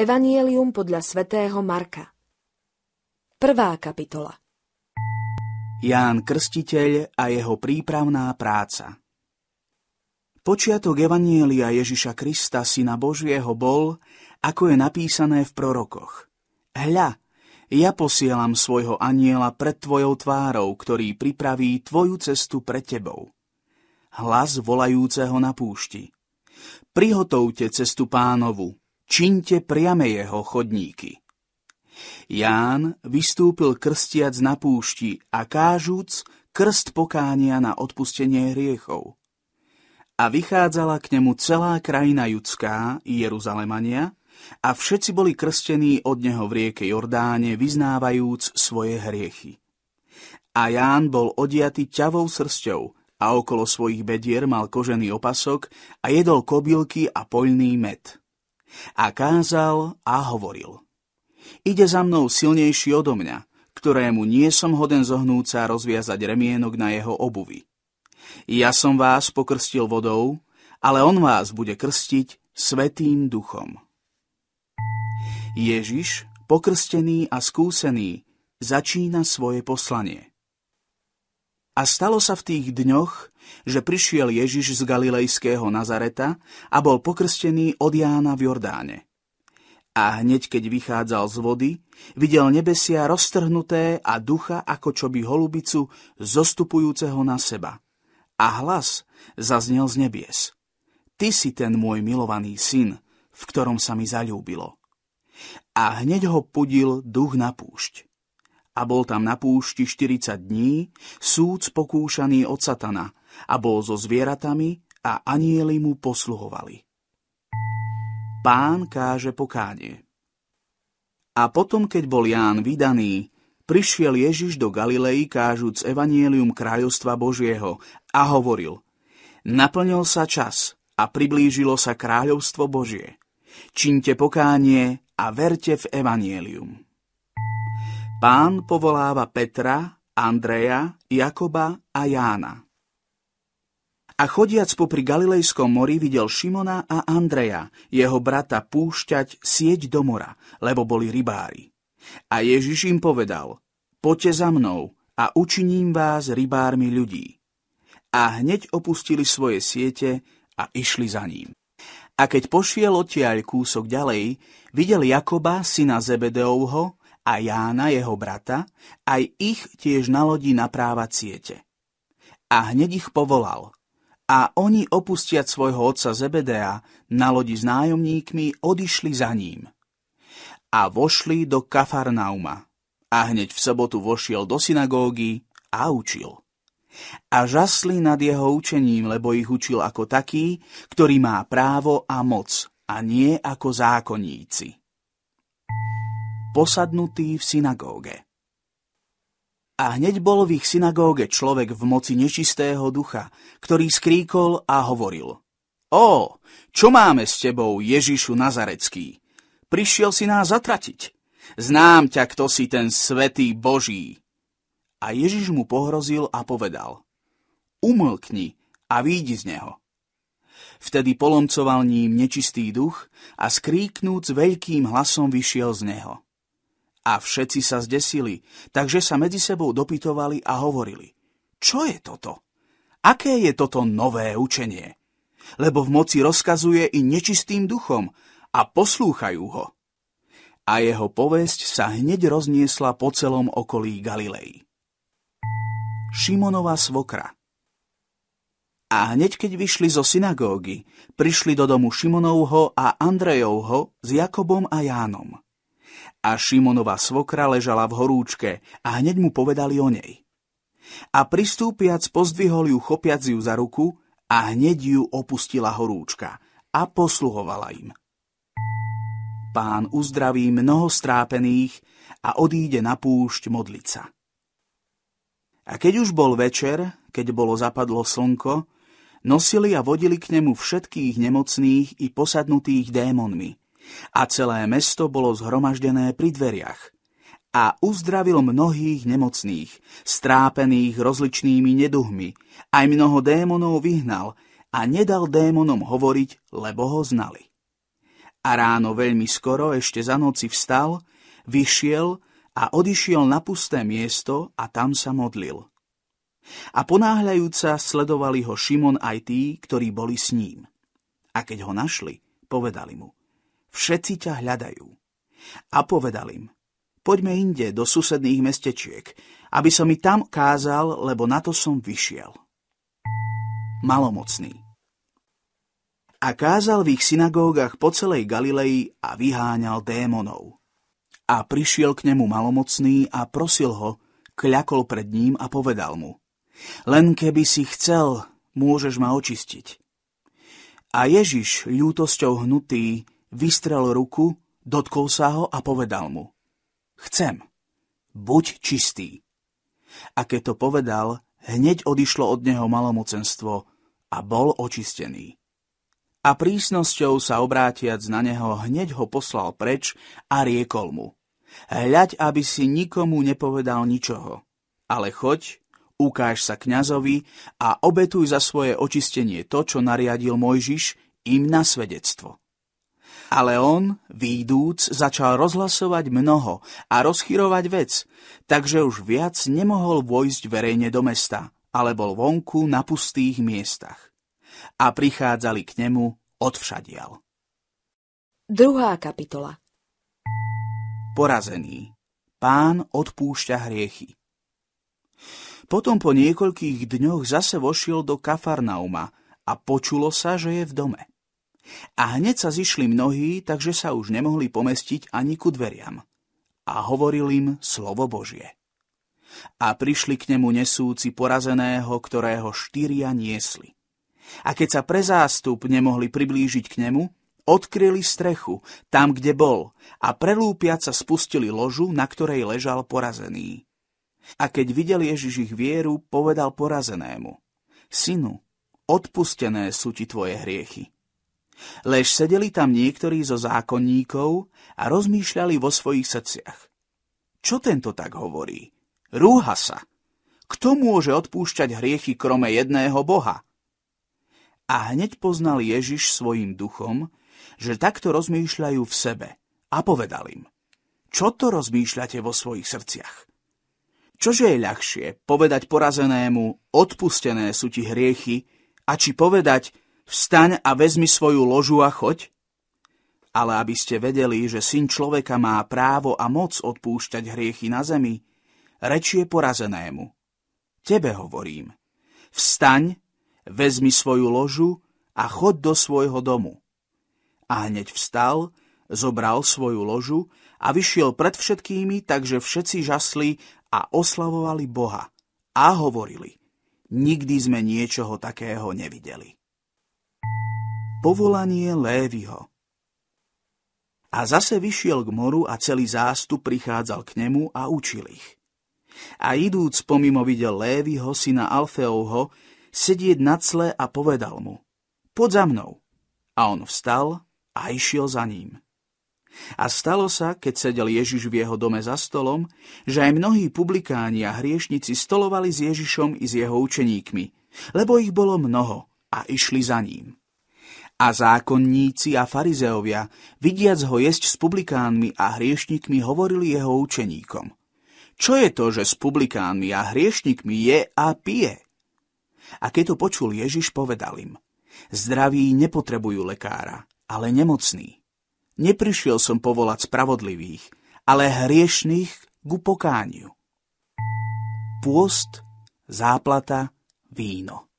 Evanielium podľa svätého Marka. Prvá kapitola. Ján Krstiteľ a jeho prípravná práca. Počiatok Evanielia Ježiša Krista, Syna Božieho, bol, ako je napísané v prorokoch. Hľa, ja posielam svojho aniela pred tvojou tvárou, ktorý pripraví tvoju cestu pred tebou. Hlas volajúceho na púšti. Prihotovte cestu pánovu, činte priame jeho chodníky. Ján vystúpil krstiac na púšti a kážúc krst pokánia na odpustenie hriechov. A vychádzala k nemu celá krajina judská, Jeruzalemania, a všetci boli krstení od neho v rieke Jordáne, vyznávajúc svoje hriechy. A Ján bol odiatý ťavou srsťou a okolo svojich bedier mal kožený opasok a jedol kobylky a poľný med. A kázal a hovoril. Ide za mnou silnejší odo mňa, ktorému nie som hoden zohnúca rozviazať remienok na jeho obuvi. Ja som vás pokrstil vodou, ale on vás bude krstiť svetým duchom. Ježiš, pokrstený a skúsený, začína svoje poslanie. A stalo sa v tých dňoch, že prišiel Ježiš z galilejského Nazareta a bol pokrstený od Jána v Jordáne. A hneď keď vychádzal z vody, videl nebesia roztrhnuté a ducha ako čoby holubicu zostupujúceho na seba. A hlas zaznel z nebies. Ty si ten môj milovaný syn, v ktorom sa mi zalúbilo. A hneď ho pudil duch na púšť. A bol tam na púšti 40 dní, súc pokúšaný od satana – a bol so zvieratami a anieli mu posluhovali. Pán káže pokánie. A potom, keď bol Ján vydaný, prišiel Ježiš do Galilei kážuc evanielium kráľovstva Božieho a hovoril Naplnil sa čas a priblížilo sa kráľovstvo Božie. Činte pokánie a verte v evanielium. Pán povoláva Petra, Andreja, Jakoba a Jána a chodiac popri Galilejskom mori videl Šimona a Andreja, jeho brata, púšťať sieť do mora, lebo boli rybári. A Ježiš im povedal, poďte za mnou a učiním vás rybármi ľudí. A hneď opustili svoje siete a išli za ním. A keď pošiel odtiaľ kúsok ďalej, videl Jakoba, syna Zebedeovho, a Jána, jeho brata, aj ich tiež na lodi napráva siete. A hneď ich povolal – a oni, opustiať svojho otca Zebedea, na lodi s nájomníkmi odišli za ním. A vošli do Kafarnauma. A hneď v sobotu vošiel do synagógy a učil. A žasli nad jeho učením, lebo ich učil ako taký, ktorý má právo a moc, a nie ako zákonníci. Posadnutý v synagóge. A hneď bol v ich synagóge človek v moci nečistého ducha, ktorý skríkol a hovoril. Ó, čo máme s tebou, Ježišu Nazarecký? Prišiel si nás zatratiť. Znám ťa, kto si ten svetý Boží. A Ježiš mu pohrozil a povedal. Umlkni a výjdi z neho. Vtedy polomcoval ním nečistý duch a skríknúc veľkým hlasom vyšiel z neho. A všetci sa zdesili, takže sa medzi sebou dopytovali a hovorili. Čo je toto? Aké je toto nové učenie? Lebo v moci rozkazuje i nečistým duchom a poslúchajú ho. A jeho povesť sa hneď rozniesla po celom okolí Galilei. Šimonova svokra a hneď keď vyšli zo synagógy, prišli do domu Šimonovho a Andrejovho s Jakobom a Jánom. A Šimonova svokra ležala v horúčke a hneď mu povedali o nej. A pristúpiac pozdvihol ju chopiac ju za ruku a hneď ju opustila horúčka a posluhovala im. Pán uzdraví mnoho strápených a odíde na púšť modliť sa. A keď už bol večer, keď bolo zapadlo slnko, nosili a vodili k nemu všetkých nemocných i posadnutých démonmi a celé mesto bolo zhromaždené pri dveriach. A uzdravil mnohých nemocných, strápených rozličnými neduhmi, aj mnoho démonov vyhnal a nedal démonom hovoriť, lebo ho znali. A ráno veľmi skoro, ešte za noci vstal, vyšiel a odišiel na pusté miesto a tam sa modlil. A ponáhľajúca sledovali ho Šimon aj tí, ktorí boli s ním. A keď ho našli, povedali mu, Všetci ťa hľadajú. A povedal im, poďme inde do susedných mestečiek, aby som mi tam kázal, lebo na to som vyšiel. Malomocný a kázal v ich synagógach po celej Galilei a vyháňal démonov. A prišiel k nemu malomocný a prosil ho, kľakol pred ním a povedal mu, len keby si chcel, môžeš ma očistiť. A Ježiš, ľútosťou hnutý, vystrel ruku, dotkol sa ho a povedal mu Chcem, buď čistý. A keď to povedal, hneď odišlo od neho malomocenstvo a bol očistený. A prísnosťou sa obrátiac na neho, hneď ho poslal preč a riekol mu Hľaď, aby si nikomu nepovedal ničoho, ale choď, ukáž sa kňazovi a obetuj za svoje očistenie to, čo nariadil Mojžiš im na svedectvo. Ale on, výjdúc, začal rozhlasovať mnoho a rozchyrovať vec, takže už viac nemohol vojsť verejne do mesta, ale bol vonku na pustých miestach. A prichádzali k nemu odvšadial. Druhá kapitola Porazený. Pán odpúšťa hriechy. Potom po niekoľkých dňoch zase vošiel do Kafarnauma a počulo sa, že je v dome. A hneď sa zišli mnohí, takže sa už nemohli pomestiť ani ku dveriam. A hovoril im slovo Božie. A prišli k nemu nesúci porazeného, ktorého štyria niesli. A keď sa pre zástup nemohli priblížiť k nemu, odkryli strechu, tam, kde bol, a prelúpiac sa spustili ložu, na ktorej ležal porazený. A keď videl Ježiš ich vieru, povedal porazenému, Synu, odpustené sú ti tvoje hriechy. Lež sedeli tam niektorí zo zákonníkov a rozmýšľali vo svojich srdciach. Čo tento tak hovorí? Rúha sa. Kto môže odpúšťať hriechy krome jedného Boha? A hneď poznal Ježiš svojim duchom, že takto rozmýšľajú v sebe a povedal im, čo to rozmýšľate vo svojich srdciach? Čože je ľahšie povedať porazenému, odpustené sú ti hriechy, a či povedať, Vstaň a vezmi svoju ložu a choď. Ale aby ste vedeli, že syn človeka má právo a moc odpúšťať hriechy na zemi, rečie porazenému. Tebe hovorím, vstaň, vezmi svoju ložu a chod do svojho domu. A hneď vstal, zobral svoju ložu a vyšiel pred všetkými, takže všetci žasli a oslavovali Boha. A hovorili, nikdy sme niečoho takého nevideli. Povolanie Lévyho A zase vyšiel k moru a celý zástup prichádzal k nemu a učil ich. A idúc pomimo videl Lévyho, syna Alfeovho, sedieť na cle a povedal mu, poď za mnou. A on vstal a išiel za ním. A stalo sa, keď sedel Ježiš v jeho dome za stolom, že aj mnohí publikáni a hriešnici stolovali s Ježišom i s jeho učeníkmi, lebo ich bolo mnoho a išli za ním. A zákonníci a farizeovia, vidiac ho jesť s publikánmi a hriešnikmi, hovorili jeho učeníkom. Čo je to, že s publikánmi a hriešnikmi je a pije? A keď to počul Ježiš, povedal im, zdraví nepotrebujú lekára, ale nemocný. Neprišiel som povolať spravodlivých, ale hriešných ku pokániu. Pôst, záplata, víno.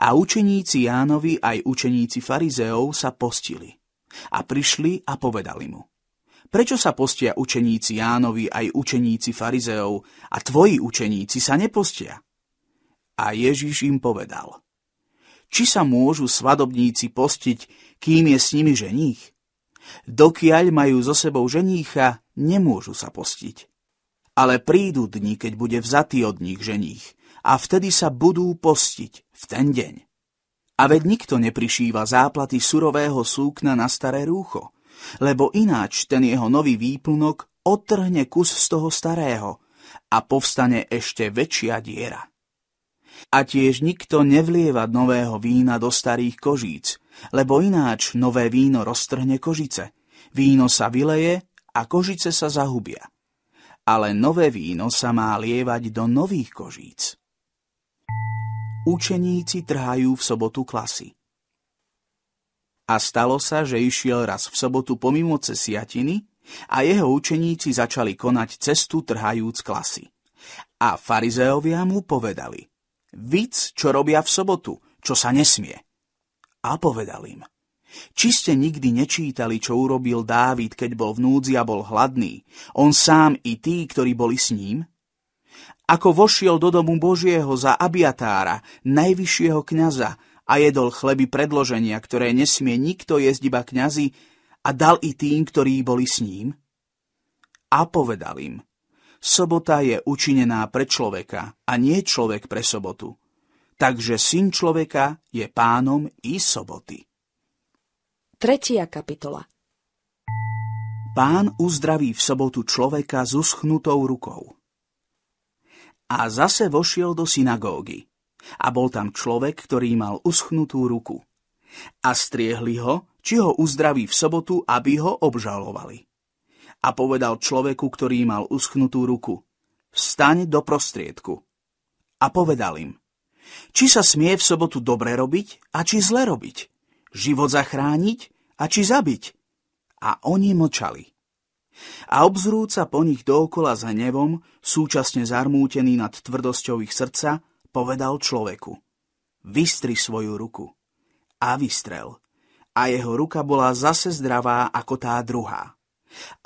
A učeníci Jánovi aj učeníci farizeov sa postili. A prišli a povedali mu. Prečo sa postia učeníci Jánovi aj učeníci farizeov a tvoji učeníci sa nepostia? A Ježiš im povedal. Či sa môžu svadobníci postiť, kým je s nimi ženích? Dokiaľ majú so sebou ženícha, nemôžu sa postiť. Ale prídu dni, keď bude vzatý od nich ženích – a vtedy sa budú postiť v ten deň. A veď nikto neprišíva záplaty surového súkna na staré rúcho, lebo ináč ten jeho nový výplnok odtrhne kus z toho starého a povstane ešte väčšia diera. A tiež nikto nevlieva nového vína do starých kožíc, lebo ináč nové víno roztrhne kožice, víno sa vyleje a kožice sa zahubia. Ale nové víno sa má lievať do nových kožíc. Učeníci trhajú v sobotu klasy. A stalo sa, že išiel raz v sobotu pomimo cesiatiny a jeho učeníci začali konať cestu trhajúc klasy. A farizeovia mu povedali, víc, čo robia v sobotu, čo sa nesmie. A povedal im, či ste nikdy nečítali, čo urobil Dávid, keď bol v núdzi a bol hladný, on sám i tí, ktorí boli s ním? ako vošiel do domu Božieho za abiatára, najvyššieho kňaza, a jedol chleby predloženia, ktoré nesmie nikto jesť iba kňazi, a dal i tým, ktorí boli s ním? A povedal im, sobota je učinená pre človeka a nie človek pre sobotu. Takže syn človeka je pánom i soboty. Tretia kapitola Pán uzdraví v sobotu človeka s uschnutou rukou. A zase vošiel do synagógy. A bol tam človek, ktorý mal uschnutú ruku. A striehli ho, či ho uzdraví v sobotu, aby ho obžalovali. A povedal človeku, ktorý mal uschnutú ruku, vstaň do prostriedku. A povedal im, či sa smie v sobotu dobre robiť a či zle robiť, život zachrániť a či zabiť. A oni mlčali a obzrúca po nich dookola s hnevom, súčasne zarmútený nad tvrdosťou ich srdca, povedal človeku. Vystri svoju ruku. A vystrel. A jeho ruka bola zase zdravá ako tá druhá.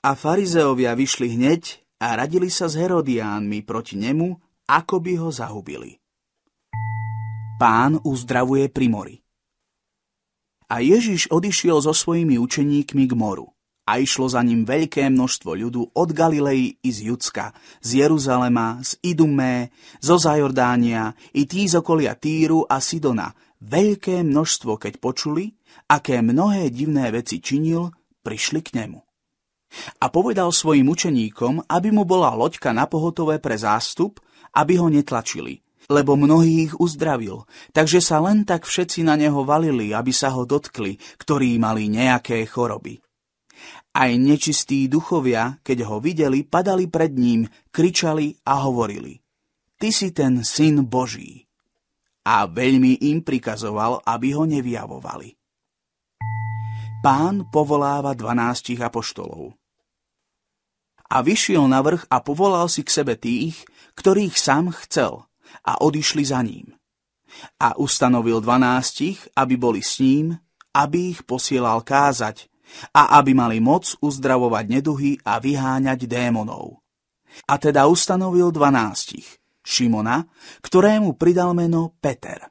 A farizeovia vyšli hneď a radili sa s Herodiánmi proti nemu, ako by ho zahubili. Pán uzdravuje pri mori. A Ježiš odišiel so svojimi učeníkmi k moru a išlo za ním veľké množstvo ľudu od Galilei i z Judska, z Jeruzalema, z Idumé, zo Zajordánia, i tí z okolia Týru a Sidona. Veľké množstvo, keď počuli, aké mnohé divné veci činil, prišli k nemu. A povedal svojim učeníkom, aby mu bola loďka na pohotové pre zástup, aby ho netlačili, lebo mnohých uzdravil, takže sa len tak všetci na neho valili, aby sa ho dotkli, ktorí mali nejaké choroby. Aj nečistí duchovia, keď ho videli, padali pred ním, kričali a hovorili Ty si ten syn Boží. A veľmi im prikazoval, aby ho nevyjavovali. Pán povoláva dvanástich apoštolov. A vyšiel na vrch a povolal si k sebe tých, ktorých sám chcel, a odišli za ním. A ustanovil dvanástich, aby boli s ním, aby ich posielal kázať – a aby mali moc uzdravovať neduhy a vyháňať démonov. A teda ustanovil dvanástich, Šimona, ktorému pridal meno Peter,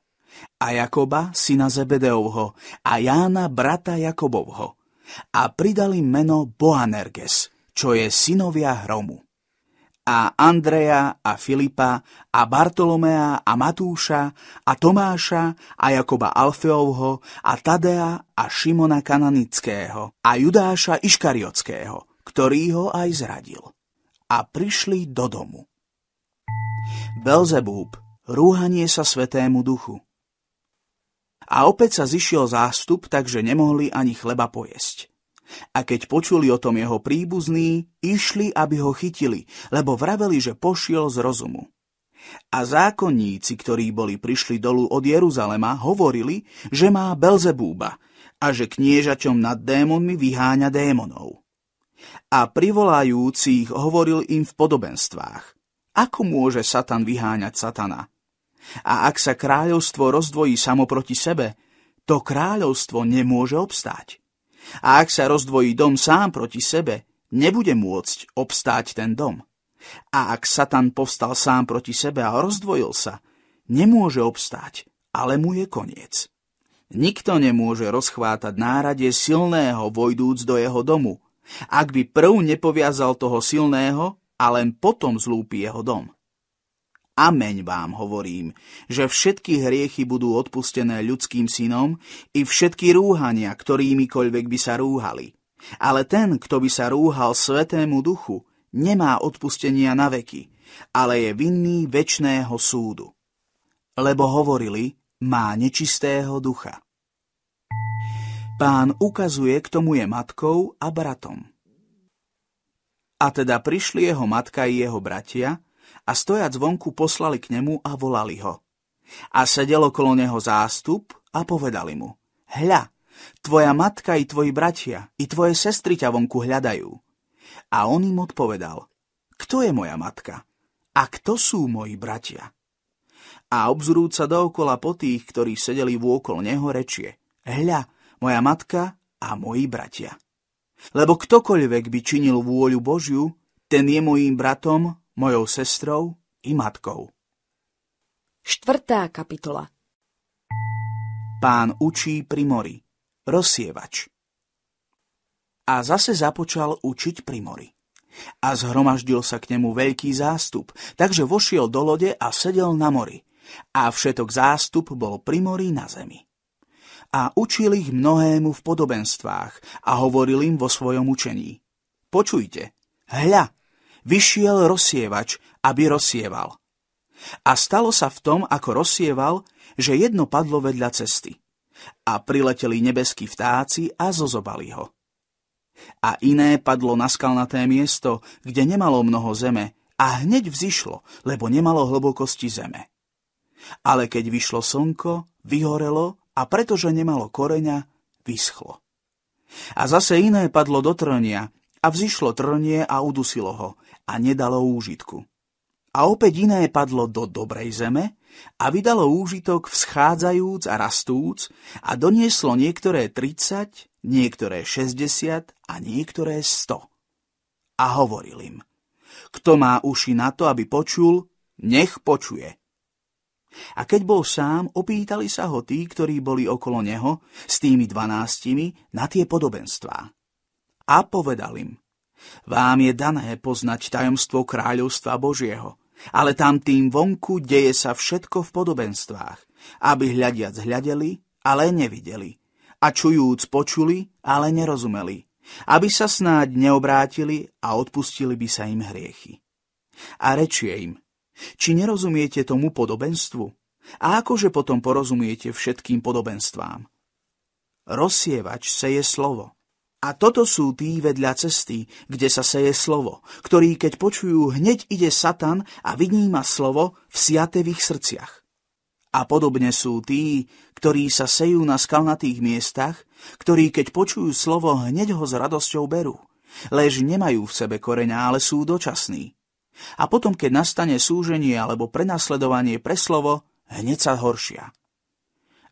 a Jakoba, syna Zebedeovho, a Jána, brata Jakobovho, a pridali meno Boanerges, čo je synovia hromu a Andreja a Filipa a Bartolomea a Matúša a Tomáša a Jakoba Alfeovho a Tadea a Šimona Kananického a Judáša Iškariotského, ktorý ho aj zradil. A prišli do domu. Belzebúb, rúhanie sa svetému duchu. A opäť sa zišiel zástup, takže nemohli ani chleba pojesť. A keď počuli o tom jeho príbuzní, išli, aby ho chytili, lebo vraveli, že pošiel z rozumu. A zákonníci, ktorí boli prišli dolu od Jeruzalema, hovorili, že má Belzebúba a že kniežaťom nad démonmi vyháňa démonov. A privolajúcich hovoril im v podobenstvách. Ako môže Satan vyháňať Satana? A ak sa kráľovstvo rozdvojí samo proti sebe, to kráľovstvo nemôže obstáť. A ak sa rozdvojí dom sám proti sebe, nebude môcť obstáť ten dom. A ak Satan povstal sám proti sebe a rozdvojil sa, nemôže obstáť, ale mu je koniec. Nikto nemôže rozchvátať nárade silného, vojdúc do jeho domu, ak by prv nepoviazal toho silného a len potom zlúpi jeho dom. Ameň vám hovorím, že všetky hriechy budú odpustené ľudským synom i všetky rúhania, ktorýmikoľvek by sa rúhali. Ale ten, kto by sa rúhal svetému duchu, nemá odpustenia na veky, ale je vinný väčšného súdu. Lebo hovorili, má nečistého ducha. Pán ukazuje, k tomu je matkou a bratom. A teda prišli jeho matka i jeho bratia, a stojac vonku poslali k nemu a volali ho. A sedel okolo neho zástup a povedali mu, hľa, tvoja matka i tvoji bratia i tvoje sestry ťa vonku hľadajú. A on im odpovedal, kto je moja matka a kto sú moji bratia? A obzrúca dookola po tých, ktorí sedeli vôkol neho, rečie, hľa, moja matka a moji bratia. Lebo ktokoľvek by činil vôľu Božiu, ten je mojím bratom mojou sestrou i matkou. Štvrtá kapitola Pán učí pri mori, rozsievač. A zase započal učiť pri mori. A zhromaždil sa k nemu veľký zástup, takže vošiel do lode a sedel na mori. A všetok zástup bol pri mori na zemi. A učil ich mnohému v podobenstvách a hovoril im vo svojom učení. Počujte, hľa, vyšiel rozsievač, aby rozsieval. A stalo sa v tom, ako rozsieval, že jedno padlo vedľa cesty. A prileteli nebeskí vtáci a zozobali ho. A iné padlo na skalnaté miesto, kde nemalo mnoho zeme, a hneď vzišlo, lebo nemalo hlbokosti zeme. Ale keď vyšlo slnko, vyhorelo a pretože nemalo koreňa, vyschlo. A zase iné padlo do trnia a vzišlo trnie a udusilo ho a nedalo úžitku. A opäť iné padlo do dobrej zeme a vydalo úžitok Vschádzajúc a rastúc a donieslo niektoré 30, niektoré 60 a niektoré 100. A hovoril im, kto má uši na to, aby počul, nech počuje. A keď bol sám, opýtali sa ho tí, ktorí boli okolo neho, s tými dvanáctimi, na tie podobenstvá. A povedal im, vám je dané poznať tajomstvo kráľovstva Božieho, ale tam tým vonku deje sa všetko v podobenstvách, aby hľadiac hľadeli, ale nevideli, a čujúc počuli, ale nerozumeli, aby sa snáď neobrátili a odpustili by sa im hriechy. A rečie im, či nerozumiete tomu podobenstvu? A akože potom porozumiete všetkým podobenstvám? Rozsievač seje slovo. A toto sú tí vedľa cesty, kde sa seje slovo, ktorí, keď počujú, hneď ide Satan a vyníma slovo v siatevých srdciach. A podobne sú tí, ktorí sa sejú na skalnatých miestach, ktorí, keď počujú slovo, hneď ho s radosťou berú, lež nemajú v sebe koreňa, ale sú dočasní. A potom, keď nastane súženie alebo prenasledovanie pre slovo, hneď sa horšia.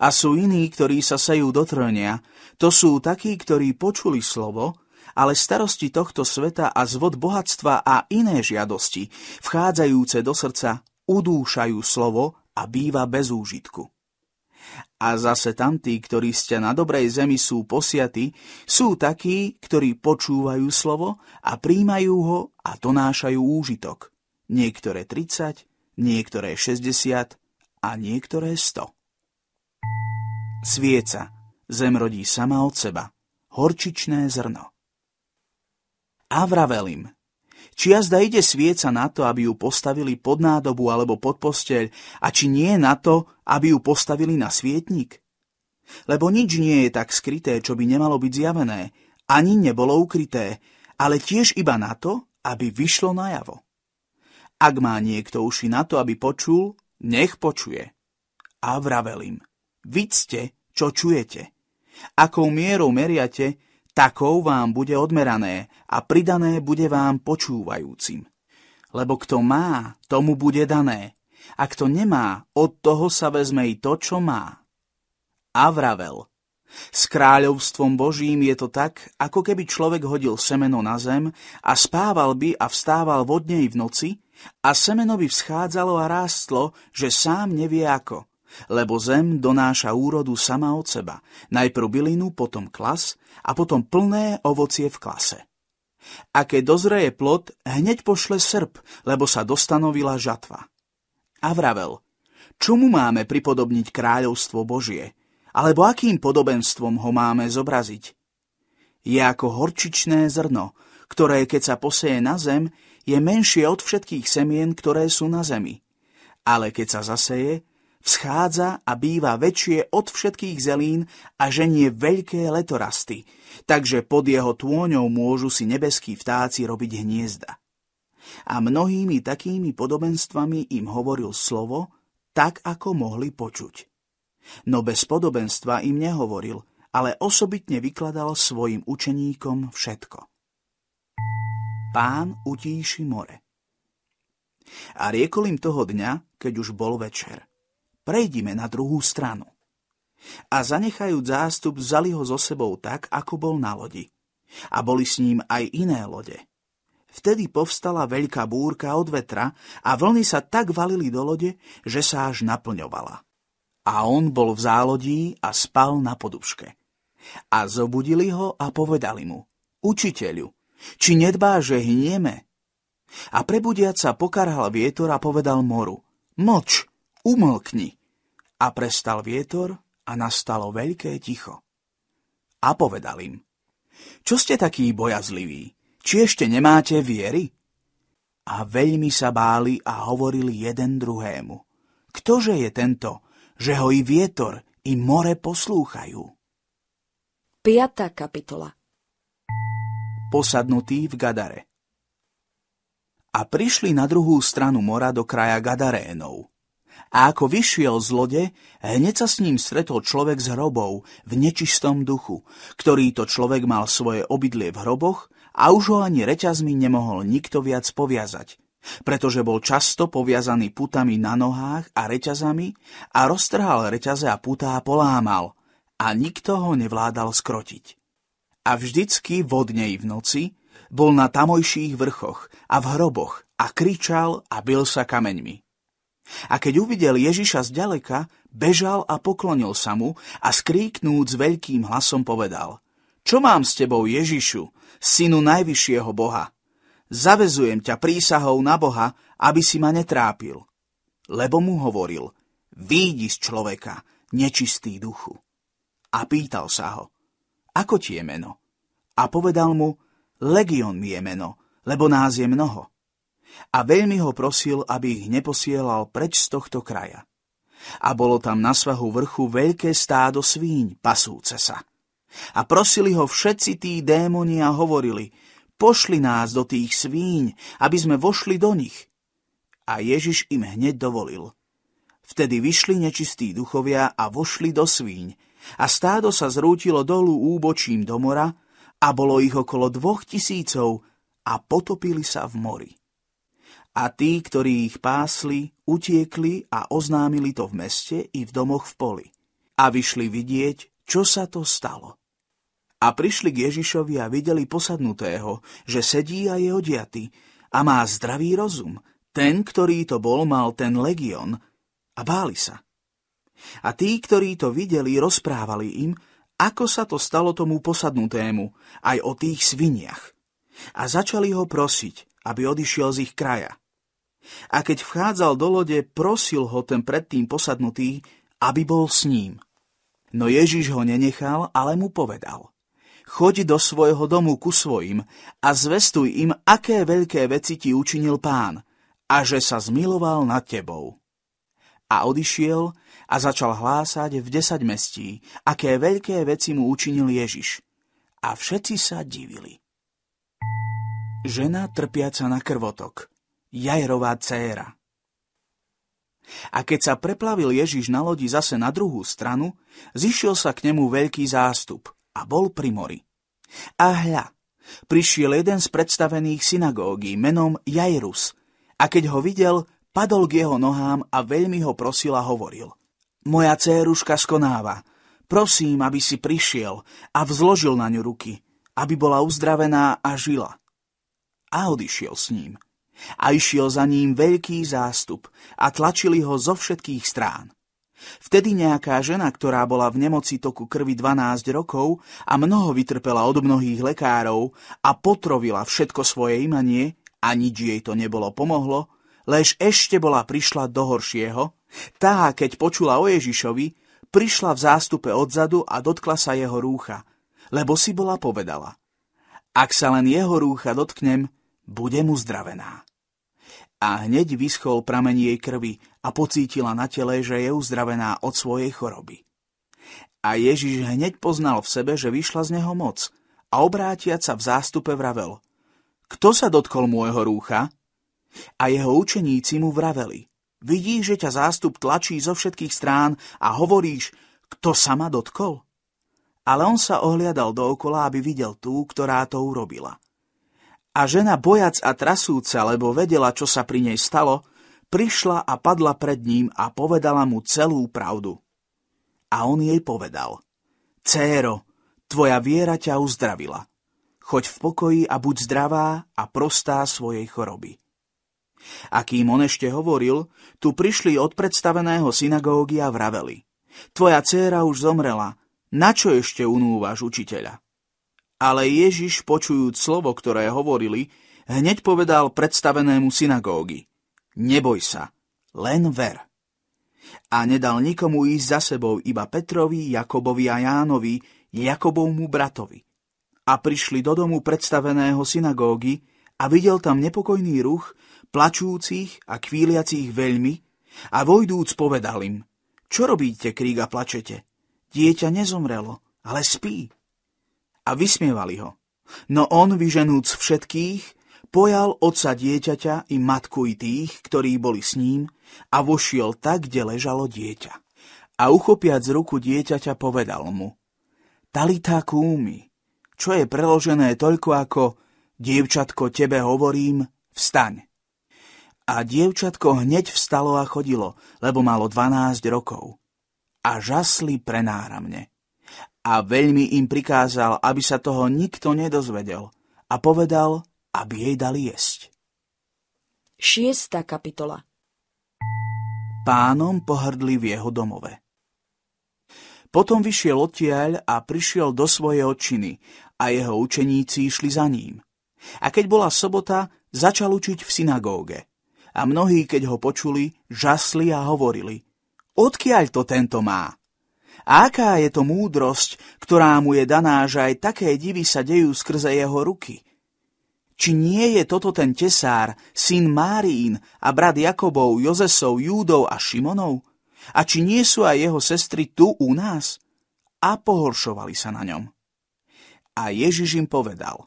A sú iní, ktorí sa sejú do trňa, To sú takí, ktorí počuli slovo, ale starosti tohto sveta a zvod bohatstva a iné žiadosti, vchádzajúce do srdca, udúšajú slovo a býva bez úžitku. A zase tamtí, ktorí ste na dobrej zemi sú posiatí, sú takí, ktorí počúvajú slovo a príjmajú ho a donášajú úžitok. Niektoré 30, niektoré 60 a niektoré 100. Svieca. Zem rodí sama od seba. Horčičné zrno. A im, Či jazda ide svieca na to, aby ju postavili pod nádobu alebo pod posteľ, a či nie na to, aby ju postavili na svietnik? Lebo nič nie je tak skryté, čo by nemalo byť zjavené, ani nebolo ukryté, ale tiež iba na to, aby vyšlo najavo. Ak má niekto uši na to, aby počul, nech počuje. A vravelím. Vidzte, čo čujete. Akou mierou meriate, takou vám bude odmerané a pridané bude vám počúvajúcim. Lebo kto má, tomu bude dané. A kto nemá, od toho sa vezme i to, čo má. Avravel. S kráľovstvom Božím je to tak, ako keby človek hodil semeno na zem a spával by a vstával vodnej v noci a semeno by vschádzalo a rástlo, že sám nevie ako – lebo zem donáša úrodu sama od seba, najprv bylinu, potom klas a potom plné ovocie v klase. A keď dozreje plod, hneď pošle srp, lebo sa dostanovila žatva. A vravel, čomu máme pripodobniť kráľovstvo Božie, alebo akým podobenstvom ho máme zobraziť? Je ako horčičné zrno, ktoré keď sa poseje na zem, je menšie od všetkých semien, ktoré sú na zemi. Ale keď sa zaseje, Vschádza a býva väčšie od všetkých zelín a ženie veľké letorasty, takže pod jeho tôňou môžu si nebeskí vtáci robiť hniezda. A mnohými takými podobenstvami im hovoril slovo, tak ako mohli počuť. No bez podobenstva im nehovoril, ale osobitne vykladal svojim učeníkom všetko. Pán utíši more. A riekol im toho dňa, keď už bol večer prejdime na druhú stranu. A zanechajúc zástup, vzali ho so sebou tak, ako bol na lodi. A boli s ním aj iné lode. Vtedy povstala veľká búrka od vetra a vlny sa tak valili do lode, že sa až naplňovala. A on bol v zálodí a spal na poduške. A zobudili ho a povedali mu, učiteľu, či nedbá, že hnieme? A prebudiac sa pokarhal vietor a povedal moru, moč, umlkni. A prestal vietor a nastalo veľké ticho. A povedal im, čo ste takí bojazliví? Či ešte nemáte viery? A veľmi sa báli a hovorili jeden druhému. Ktože je tento, že ho i vietor, i more poslúchajú? 5. kapitola Posadnutý v Gadare A prišli na druhú stranu mora do kraja Gadarénov – a ako vyšiel z lode, hneď sa s ním stretol človek s hrobov v nečistom duchu, ktorý to človek mal svoje obydlie v hroboch a už ho ani reťazmi nemohol nikto viac poviazať, pretože bol často poviazaný putami na nohách a reťazami a roztrhal reťaze a putá a polámal a nikto ho nevládal skrotiť. A vždycky vodnej v noci bol na tamojších vrchoch a v hroboch a kričal a bil sa kameňmi. A keď uvidel Ježiša zďaleka, bežal a poklonil sa mu a skríknúc veľkým hlasom povedal Čo mám s tebou, Ježišu, synu najvyššieho Boha? Zavezujem ťa prísahou na Boha, aby si ma netrápil. Lebo mu hovoril, výjdi z človeka, nečistý duchu. A pýtal sa ho, ako ti je meno? A povedal mu, Legion mi je meno, lebo nás je mnoho a veľmi ho prosil, aby ich neposielal preč z tohto kraja. A bolo tam na svahu vrchu veľké stádo svíň, pasúce sa. A prosili ho všetci tí démoni a hovorili, pošli nás do tých svíň, aby sme vošli do nich. A Ježiš im hneď dovolil. Vtedy vyšli nečistí duchovia a vošli do svíň, a stádo sa zrútilo dolu úbočím do mora a bolo ich okolo dvoch tisícov a potopili sa v mori a tí, ktorí ich pásli, utiekli a oznámili to v meste i v domoch v poli. A vyšli vidieť, čo sa to stalo. A prišli k Ježišovi a videli posadnutého, že sedí a je odiaty a má zdravý rozum. Ten, ktorý to bol, mal ten legion a báli sa. A tí, ktorí to videli, rozprávali im, ako sa to stalo tomu posadnutému, aj o tých sviniach. A začali ho prosiť, aby odišiel z ich kraja. A keď vchádzal do lode, prosil ho ten predtým posadnutý, aby bol s ním. No Ježiš ho nenechal, ale mu povedal. Choď do svojho domu ku svojim a zvestuj im, aké veľké veci ti učinil pán a že sa zmiloval nad tebou. A odišiel a začal hlásať v desať mestí, aké veľké veci mu učinil Ježiš. A všetci sa divili. Žena trpiaca na krvotok – Jajrová dcéra. A keď sa preplavil Ježiš na lodi zase na druhú stranu, zišiel sa k nemu veľký zástup a bol pri mori. A hľa, prišiel jeden z predstavených synagógy menom Jairus a keď ho videl, padol k jeho nohám a veľmi ho prosil a hovoril. Moja céruška skonáva, prosím, aby si prišiel a vzložil na ňu ruky, aby bola uzdravená a žila. A odišiel s ním. A išiel za ním veľký zástup a tlačili ho zo všetkých strán. Vtedy nejaká žena, ktorá bola v nemoci toku krvi 12 rokov a mnoho vytrpela od mnohých lekárov a potrovila všetko svoje imanie a nič jej to nebolo pomohlo, lež ešte bola prišla do horšieho, tá, keď počula o Ježišovi, prišla v zástupe odzadu a dotkla sa jeho rúcha, lebo si bola povedala. Ak sa len jeho rúcha dotknem, bude mu zdravená. A hneď vyschol pramen jej krvi a pocítila na tele, že je uzdravená od svojej choroby. A Ježiš hneď poznal v sebe, že vyšla z neho moc a obrátiac sa v zástupe vravel. Kto sa dotkol môjho rúcha? A jeho učeníci mu vraveli. Vidíš, že ťa zástup tlačí zo všetkých strán a hovoríš, kto sa ma dotkol? Ale on sa ohliadal dookola, aby videl tú, ktorá to urobila – a žena bojac a trasúca, lebo vedela, čo sa pri nej stalo, prišla a padla pred ním a povedala mu celú pravdu. A on jej povedal, Céro, tvoja viera ťa uzdravila. Choď v pokoji a buď zdravá a prostá svojej choroby. A kým on ešte hovoril, tu prišli od predstaveného synagógy a vraveli. Tvoja céra už zomrela, na čo ešte unúvaš učiteľa? Ale Ježiš, počujúc slovo, ktoré hovorili, hneď povedal predstavenému synagógy. Neboj sa, len ver. A nedal nikomu ísť za sebou, iba Petrovi, Jakobovi a Jánovi, Jakobovmu bratovi. A prišli do domu predstaveného synagógy a videl tam nepokojný ruch, plačúcich a kvíliacich veľmi a vojdúc povedal im, čo robíte, kríga plačete? Dieťa nezomrelo, ale spí a vysmievali ho. No on, vyženúc všetkých, pojal otca dieťaťa i matku i tých, ktorí boli s ním, a vošiel tak, kde ležalo dieťa. A uchopiac ruku dieťaťa povedal mu, Talita kúmi, čo je preložené toľko ako Dievčatko, tebe hovorím, vstaň. A dievčatko hneď vstalo a chodilo, lebo malo 12 rokov. A žasli prenáramne a veľmi im prikázal, aby sa toho nikto nedozvedel a povedal, aby jej dali jesť. 6. kapitola Pánom pohrdli v jeho domove. Potom vyšiel odtiaľ a prišiel do svojej odčiny a jeho učeníci išli za ním. A keď bola sobota, začal učiť v synagóge. A mnohí, keď ho počuli, žasli a hovorili, odkiaľ to tento má? A aká je to múdrosť, ktorá mu je daná, že aj také divy sa dejú skrze jeho ruky? Či nie je toto ten tesár, syn Máriín a brat Jakobov, Jozesov, Júdov a Šimonov? A či nie sú aj jeho sestry tu u nás? A pohoršovali sa na ňom. A Ježiš im povedal,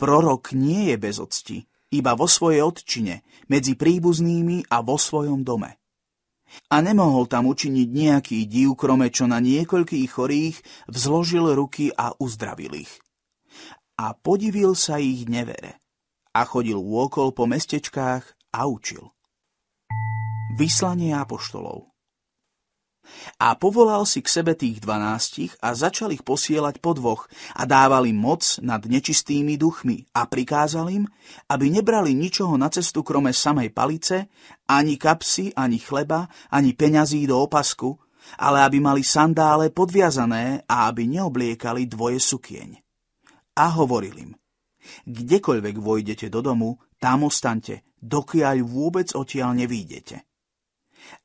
prorok nie je bez octi, iba vo svojej odčine, medzi príbuznými a vo svojom dome a nemohol tam učiniť nejaký div, krome čo na niekoľkých chorých vzložil ruky a uzdravil ich. A podivil sa ich nevere a chodil chodilôkol po mestečkách a učil. Vyslanie apoštolov a povolal si k sebe tých dvanástich a začal ich posielať po dvoch a dával im moc nad nečistými duchmi a prikázal im, aby nebrali ničoho na cestu krome samej palice, ani kapsy, ani chleba, ani peňazí do opasku, ale aby mali sandále podviazané a aby neobliekali dvoje sukieň. A hovoril im, kdekoľvek vojdete do domu, tam ostante, dokiaľ vôbec odtiaľ nevídete.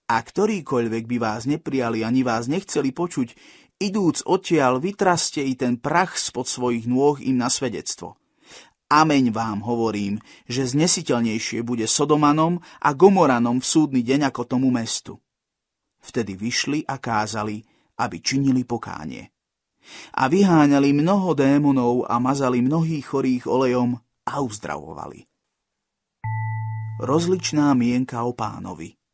A ktorýkoľvek by vás neprijali ani vás nechceli počuť, idúc odtiaľ, vytraste i ten prach spod svojich nôh im na svedectvo. Ameň vám hovorím, že znesiteľnejšie bude Sodomanom a Gomoranom v súdny deň ako tomu mestu. Vtedy vyšli a kázali, aby činili pokánie. A vyháňali mnoho démonov a mazali mnohých chorých olejom a uzdravovali. Rozličná mienka o pánovi –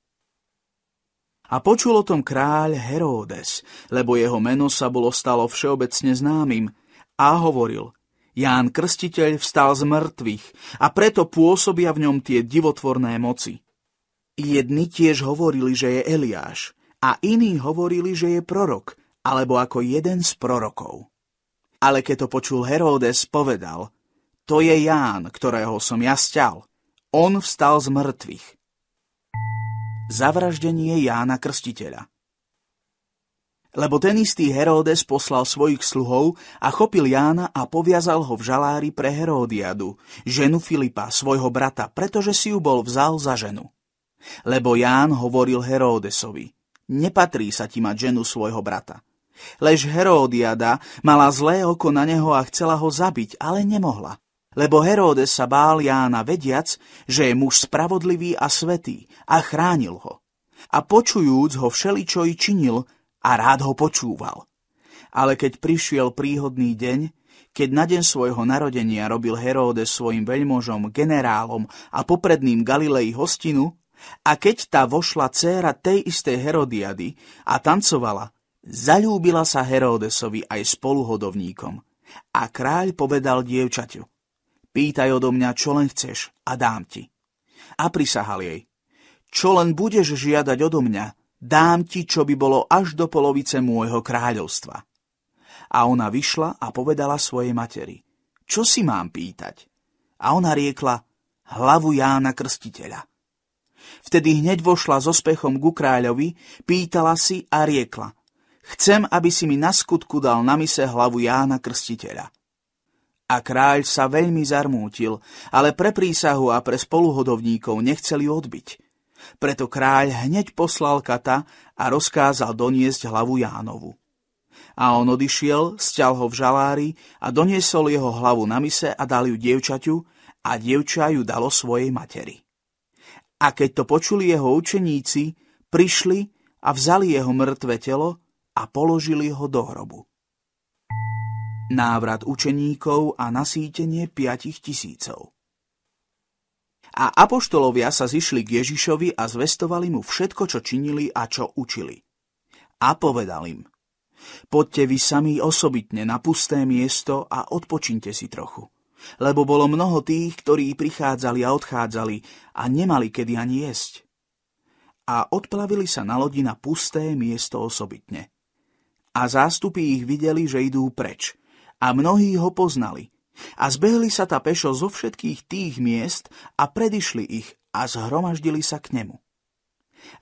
a počul o tom kráľ Heródes, lebo jeho meno sa bolo stalo všeobecne známym, a hovoril, Ján Krstiteľ vstal z mŕtvych a preto pôsobia v ňom tie divotvorné moci. Jedni tiež hovorili, že je Eliáš, a iní hovorili, že je prorok, alebo ako jeden z prorokov. Ale keď to počul Heródes, povedal, to je Ján, ktorého som ja stial. On vstal z mŕtvych zavraždenie Jána Krstiteľa. Lebo ten istý Heródes poslal svojich sluhov a chopil Jána a poviazal ho v žalári pre Heródiadu, ženu Filipa, svojho brata, pretože si ju bol vzal za ženu. Lebo Ján hovoril Heródesovi, nepatrí sa ti mať ženu svojho brata. Lež Heródiada mala zlé oko na neho a chcela ho zabiť, ale nemohla. Lebo Heródes sa bál Jána vediac, že je muž spravodlivý a svetý a chránil ho. A počujúc ho všeličo i činil a rád ho počúval. Ale keď prišiel príhodný deň, keď na deň svojho narodenia robil Heródes svojim veľmožom, generálom a popredným Galilei hostinu, a keď tá vošla céra tej istej Herodiady a tancovala, zalúbila sa Heródesovi aj spoluhodovníkom. A kráľ povedal dievčaťu, Pýtaj odo mňa, čo len chceš a dám ti. A prisahal jej. Čo len budeš žiadať odo mňa, dám ti, čo by bolo až do polovice môjho kráľovstva. A ona vyšla a povedala svojej materi, čo si mám pýtať? A ona riekla, hlavu Jána Krstiteľa. Vtedy hneď vošla so spechom ku kráľovi, pýtala si a riekla, chcem, aby si mi na skutku dal na mise hlavu Jána Krstiteľa. A kráľ sa veľmi zarmútil, ale pre prísahu a pre spoluhodovníkov nechceli odbiť. Preto kráľ hneď poslal kata a rozkázal doniesť hlavu Jánovu. A on odišiel, stial ho v žalári a doniesol jeho hlavu na mise a dal ju dievčaťu a dievča ju dalo svojej materi. A keď to počuli jeho učeníci, prišli a vzali jeho mŕtve telo a položili ho do hrobu návrat učeníkov a nasítenie piatich tisícov. A apoštolovia sa zišli k Ježišovi a zvestovali mu všetko, čo činili a čo učili. A povedal im, poďte vy sami osobitne na pusté miesto a odpočinte si trochu. Lebo bolo mnoho tých, ktorí prichádzali a odchádzali a nemali kedy ani jesť. A odplavili sa na lodi na pusté miesto osobitne. A zástupy ich videli, že idú preč – a mnohí ho poznali. A zbehli sa tá pešo zo všetkých tých miest a predišli ich a zhromaždili sa k nemu.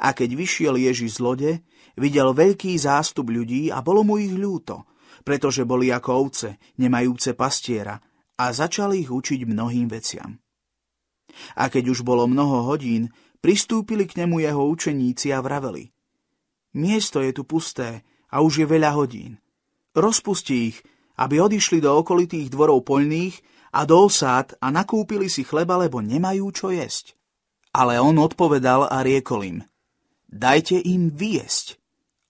A keď vyšiel Ježiš z lode, videl veľký zástup ľudí a bolo mu ich ľúto, pretože boli ako ovce, nemajúce pastiera, a začal ich učiť mnohým veciam. A keď už bolo mnoho hodín, pristúpili k nemu jeho učeníci a vraveli. Miesto je tu pusté a už je veľa hodín. Rozpusti ich, aby odišli do okolitých dvorov poľných a do osád a nakúpili si chleba, lebo nemajú čo jesť. Ale on odpovedal a riekol im, dajte im vyjesť.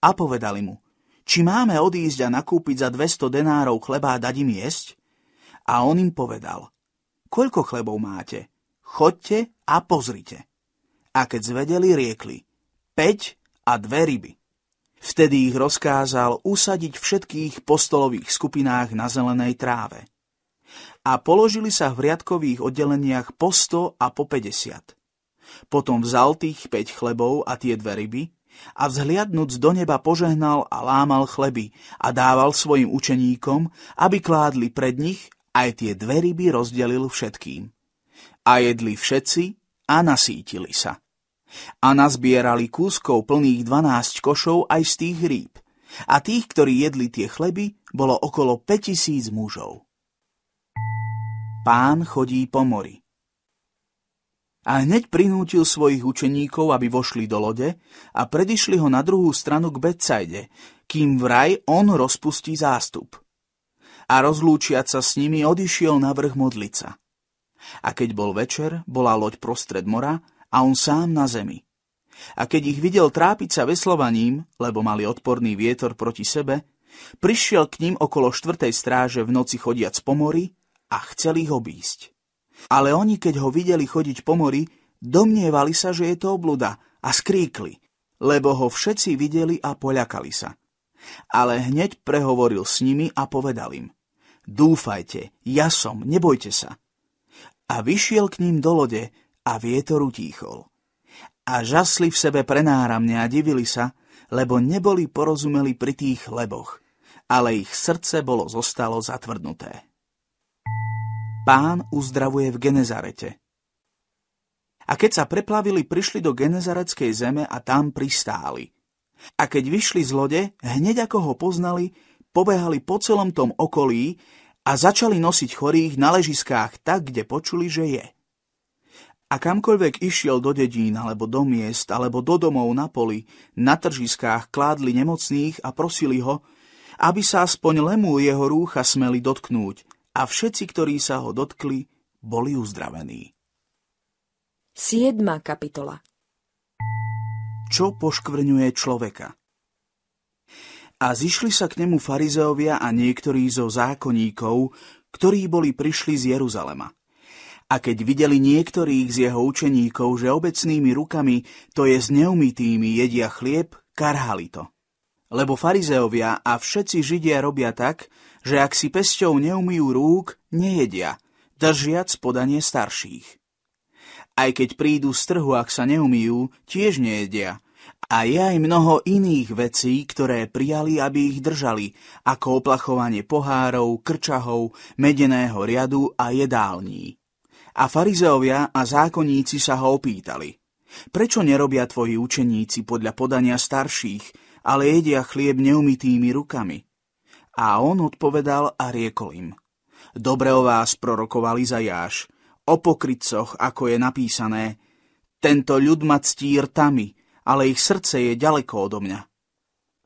A povedali mu, či máme odísť a nakúpiť za 200 denárov chleba a dať im jesť? A on im povedal, koľko chlebov máte? Chodte a pozrite. A keď zvedeli, riekli, 5 a dve ryby. Vtedy ich rozkázal usadiť všetkých postolových skupinách na zelenej tráve. A položili sa v riadkových oddeleniach po 100 a po 50. Potom vzal tých 5 chlebov a tie dve ryby a vzhliadnúc do neba požehnal a lámal chleby a dával svojim učeníkom, aby kládli pred nich, aj tie dve ryby rozdelil všetkým. A jedli všetci a nasítili sa. A nazbierali kúskov plných 12 košov aj z tých rýb. A tých, ktorí jedli tie chleby, bolo okolo 5000 mužov. Pán chodí po mori. A hneď prinútil svojich učeníkov, aby vošli do lode a predišli ho na druhú stranu k Betsajde, kým vraj on rozpustí zástup. A rozlúčiať sa s nimi odišiel na vrch modlica. A keď bol večer, bola loď prostred mora a on sám na zemi. A keď ich videl trápiť sa veslovaním, lebo mali odporný vietor proti sebe, prišiel k ním okolo štvrtej stráže v noci chodiac po mori a chceli ho obísť. Ale oni, keď ho videli chodiť po mori, domnievali sa, že je to obluda a skríkli, lebo ho všetci videli a poľakali sa. Ale hneď prehovoril s nimi a povedal im, dúfajte, ja som, nebojte sa. A vyšiel k ním do lode a vietor utíchol. A žasli v sebe prenáramne a divili sa, lebo neboli porozumeli pri tých leboch, ale ich srdce bolo zostalo zatvrdnuté. Pán uzdravuje v Genezarete. A keď sa preplavili, prišli do genezareckej zeme a tam pristáli. A keď vyšli z lode, hneď ako ho poznali, pobehali po celom tom okolí a začali nosiť chorých na ležiskách tak, kde počuli, že je. A kamkoľvek išiel do dedín, alebo do miest, alebo do domov na poli, na tržiskách kládli nemocných a prosili ho, aby sa aspoň lemu jeho rúcha smeli dotknúť a všetci, ktorí sa ho dotkli, boli uzdravení. 7. kapitola Čo poškvrňuje človeka? A zišli sa k nemu farizeovia a niektorí zo zákonníkov, ktorí boli prišli z Jeruzalema – a keď videli niektorých z jeho učeníkov, že obecnými rukami, to je s neumytými, jedia chlieb, karhali to. Lebo farizeovia a všetci židia robia tak, že ak si pesťou neumijú rúk, nejedia, držiac podanie starších. Aj keď prídu z trhu, ak sa neumijú, tiež nejedia. A je aj mnoho iných vecí, ktoré prijali, aby ich držali, ako oplachovanie pohárov, krčahov, medeného riadu a jedální. A farizeovia a zákonníci sa ho opýtali, prečo nerobia tvoji učeníci podľa podania starších, ale jedia chlieb neumytými rukami? A on odpovedal a riekol im, dobre o vás prorokovali Zajáš, o pokrytcoch, ako je napísané, tento ľud ma ctí rtami, ale ich srdce je ďaleko odo mňa.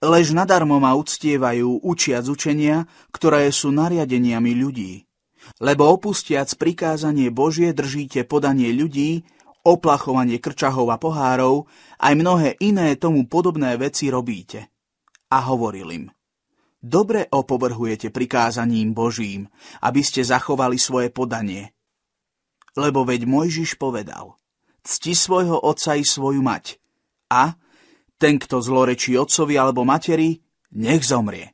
Lež nadarmo ma uctievajú učiac učenia, ktoré sú nariadeniami ľudí. Lebo opustiac prikázanie Božie držíte podanie ľudí, oplachovanie krčahov a pohárov, aj mnohé iné tomu podobné veci robíte. A hovoril im, dobre opovrhujete prikázaním Božím, aby ste zachovali svoje podanie. Lebo veď Mojžiš povedal, cti svojho otca i svoju mať a ten, kto zlorečí otcovi alebo materi, nech zomrie.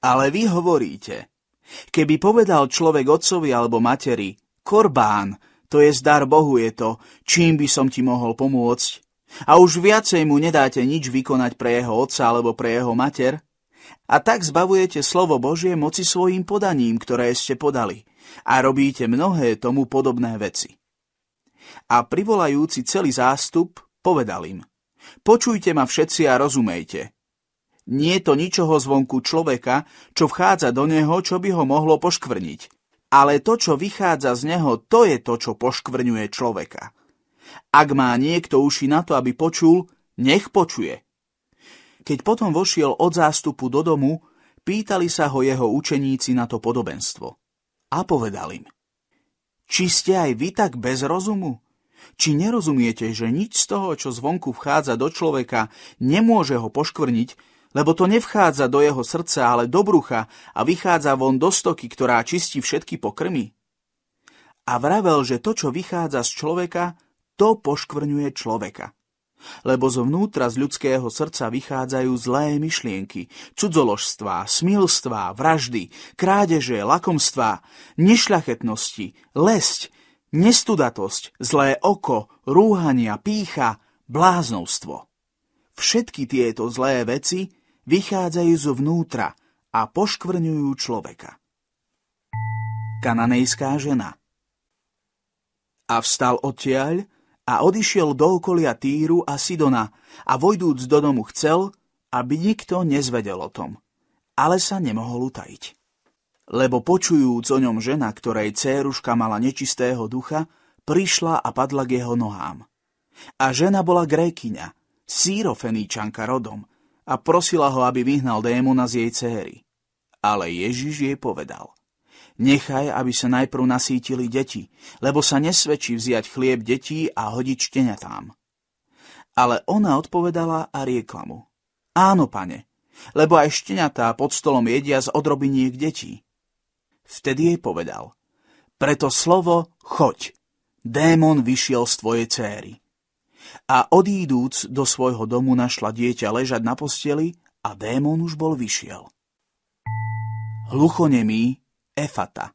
Ale vy hovoríte, Keby povedal človek otcovi alebo materi, korbán, to je zdar Bohu je to, čím by som ti mohol pomôcť. A už viacej mu nedáte nič vykonať pre jeho otca alebo pre jeho mater. A tak zbavujete slovo Božie moci svojim podaním, ktoré ste podali. A robíte mnohé tomu podobné veci. A privolajúci celý zástup, povedal im, počujte ma všetci a rozumejte – nie je to ničoho zvonku človeka, čo vchádza do neho, čo by ho mohlo poškvrniť. Ale to, čo vychádza z neho, to je to, čo poškvrňuje človeka. Ak má niekto uši na to, aby počul, nech počuje. Keď potom vošiel od zástupu do domu, pýtali sa ho jeho učeníci na to podobenstvo. A povedal im, či ste aj vy tak bez rozumu? Či nerozumiete, že nič z toho, čo zvonku vchádza do človeka, nemôže ho poškvrniť, lebo to nevchádza do jeho srdca, ale do brucha a vychádza von do stoky, ktorá čistí všetky pokrmy. A vravel, že to, čo vychádza z človeka, to poškvrňuje človeka. Lebo zvnútra z ľudského srdca vychádzajú zlé myšlienky, cudzoložstvá, smilstvá, vraždy, krádeže, lakomstvá, nešľachetnosti, lesť, nestudatosť, zlé oko, rúhania, pícha, bláznostvo. Všetky tieto zlé veci vychádzajú zvnútra a poškvrňujú človeka. Kananejská žena A vstal odtiaľ a odišiel do okolia Týru a Sidona a vojdúc do domu chcel, aby nikto nezvedel o tom, ale sa nemohol utajiť. Lebo počujúc o ňom žena, ktorej céruška mala nečistého ducha, prišla a padla k jeho nohám. A žena bola grékyňa, sírofeníčanka rodom, a prosila ho, aby vyhnal démona z jej céry. Ale Ježiš jej povedal, nechaj, aby sa najprv nasítili deti, lebo sa nesvedčí vziať chlieb detí a hodiť štenatám. Ale ona odpovedala a riekla mu, áno, pane, lebo aj štenatá pod stolom jedia z odrobiniek detí. Vtedy jej povedal, preto slovo choď, démon vyšiel z tvojej céry a odídúc do svojho domu našla dieťa ležať na posteli a démon už bol vyšiel. Hluchonemý Efata.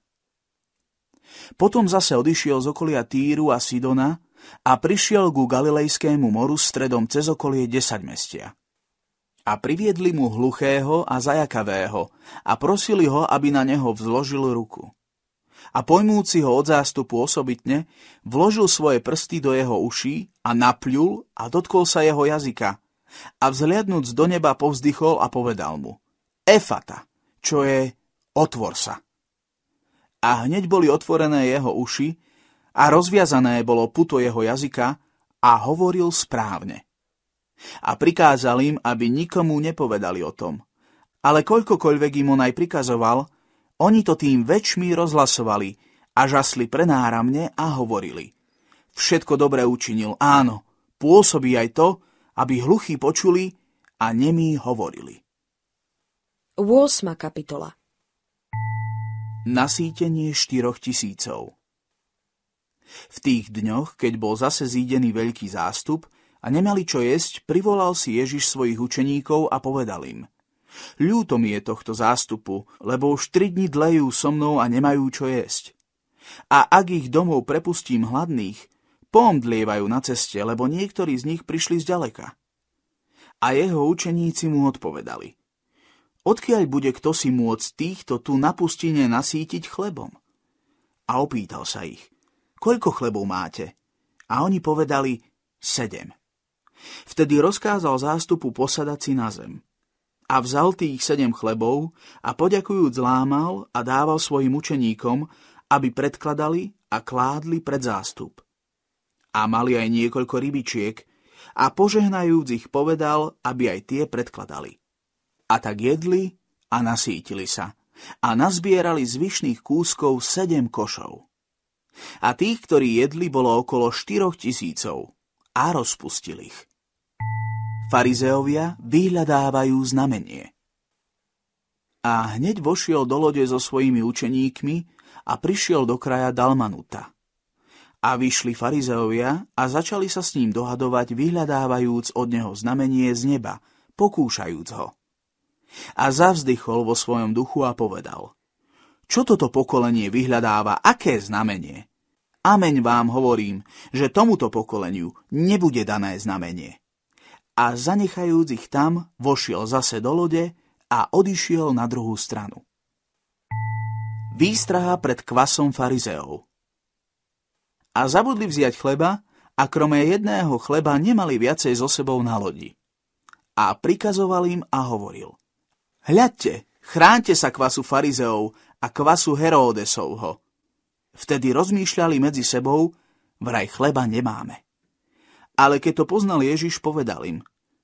Potom zase odišiel z okolia Týru a Sidona a prišiel ku Galilejskému moru stredom cez okolie 10 mestia. A priviedli mu hluchého a zajakavého a prosili ho, aby na neho vzložil ruku a pojmúci ho od zástupu osobitne, vložil svoje prsty do jeho uší a napľul a dotkol sa jeho jazyka. A vzhliadnúc do neba povzdychol a povedal mu Efata, čo je otvor sa. A hneď boli otvorené jeho uši a rozviazané bolo puto jeho jazyka a hovoril správne. A prikázal im, aby nikomu nepovedali o tom. Ale koľkokoľvek im on aj prikazoval, oni to tým väčšmi rozhlasovali a žasli prenáramne a hovorili – všetko dobré učinil. Áno, pôsobí aj to, aby hluchí počuli a nemí hovorili. 8. kapitola Nasýtenie štyroch tisícov V tých dňoch, keď bol zase zídený veľký zástup a nemali čo jesť, privolal si Ježiš svojich učeníkov a povedal im Ľúto mi je tohto zástupu, lebo už tri dni dlejú so mnou a nemajú čo jesť. A ak ich domov prepustím hladných, pomdlievajú na ceste, lebo niektorí z nich prišli zďaleka. A jeho učeníci mu odpovedali, odkiaľ bude kto si môcť týchto tu na pustine nasítiť chlebom? A opýtal sa ich, koľko chlebov máte? A oni povedali, sedem. Vtedy rozkázal zástupu posadať si na zem. A vzal tých sedem chlebov a poďakujúc lámal a dával svojim učeníkom, aby predkladali a kládli pred zástup a mali aj niekoľko rybičiek a požehnajúc ich povedal, aby aj tie predkladali. A tak jedli a nasítili sa a nazbierali zvyšných kúskov sedem košov. A tých, ktorí jedli, bolo okolo štyroch tisícov a rozpustil ich. Farizeovia vyhľadávajú znamenie. A hneď vošiel do lode so svojimi učeníkmi a prišiel do kraja Dalmanuta. A vyšli farizeovia a začali sa s ním dohadovať, vyhľadávajúc od neho znamenie z neba, pokúšajúc ho. A zavzdychol vo svojom duchu a povedal, čo toto pokolenie vyhľadáva, aké znamenie? Ameň vám hovorím, že tomuto pokoleniu nebude dané znamenie. A zanechajúc ich tam, vošiel zase do lode a odišiel na druhú stranu. Výstraha pred kvasom farizeov – a zabudli vziať chleba a kromé jedného chleba nemali viacej so sebou na lodi. A prikazoval im a hovoril. Hľadte, chránte sa kvasu farizeov a kvasu Heródesovho. Vtedy rozmýšľali medzi sebou, vraj chleba nemáme. Ale keď to poznal Ježiš, povedal im,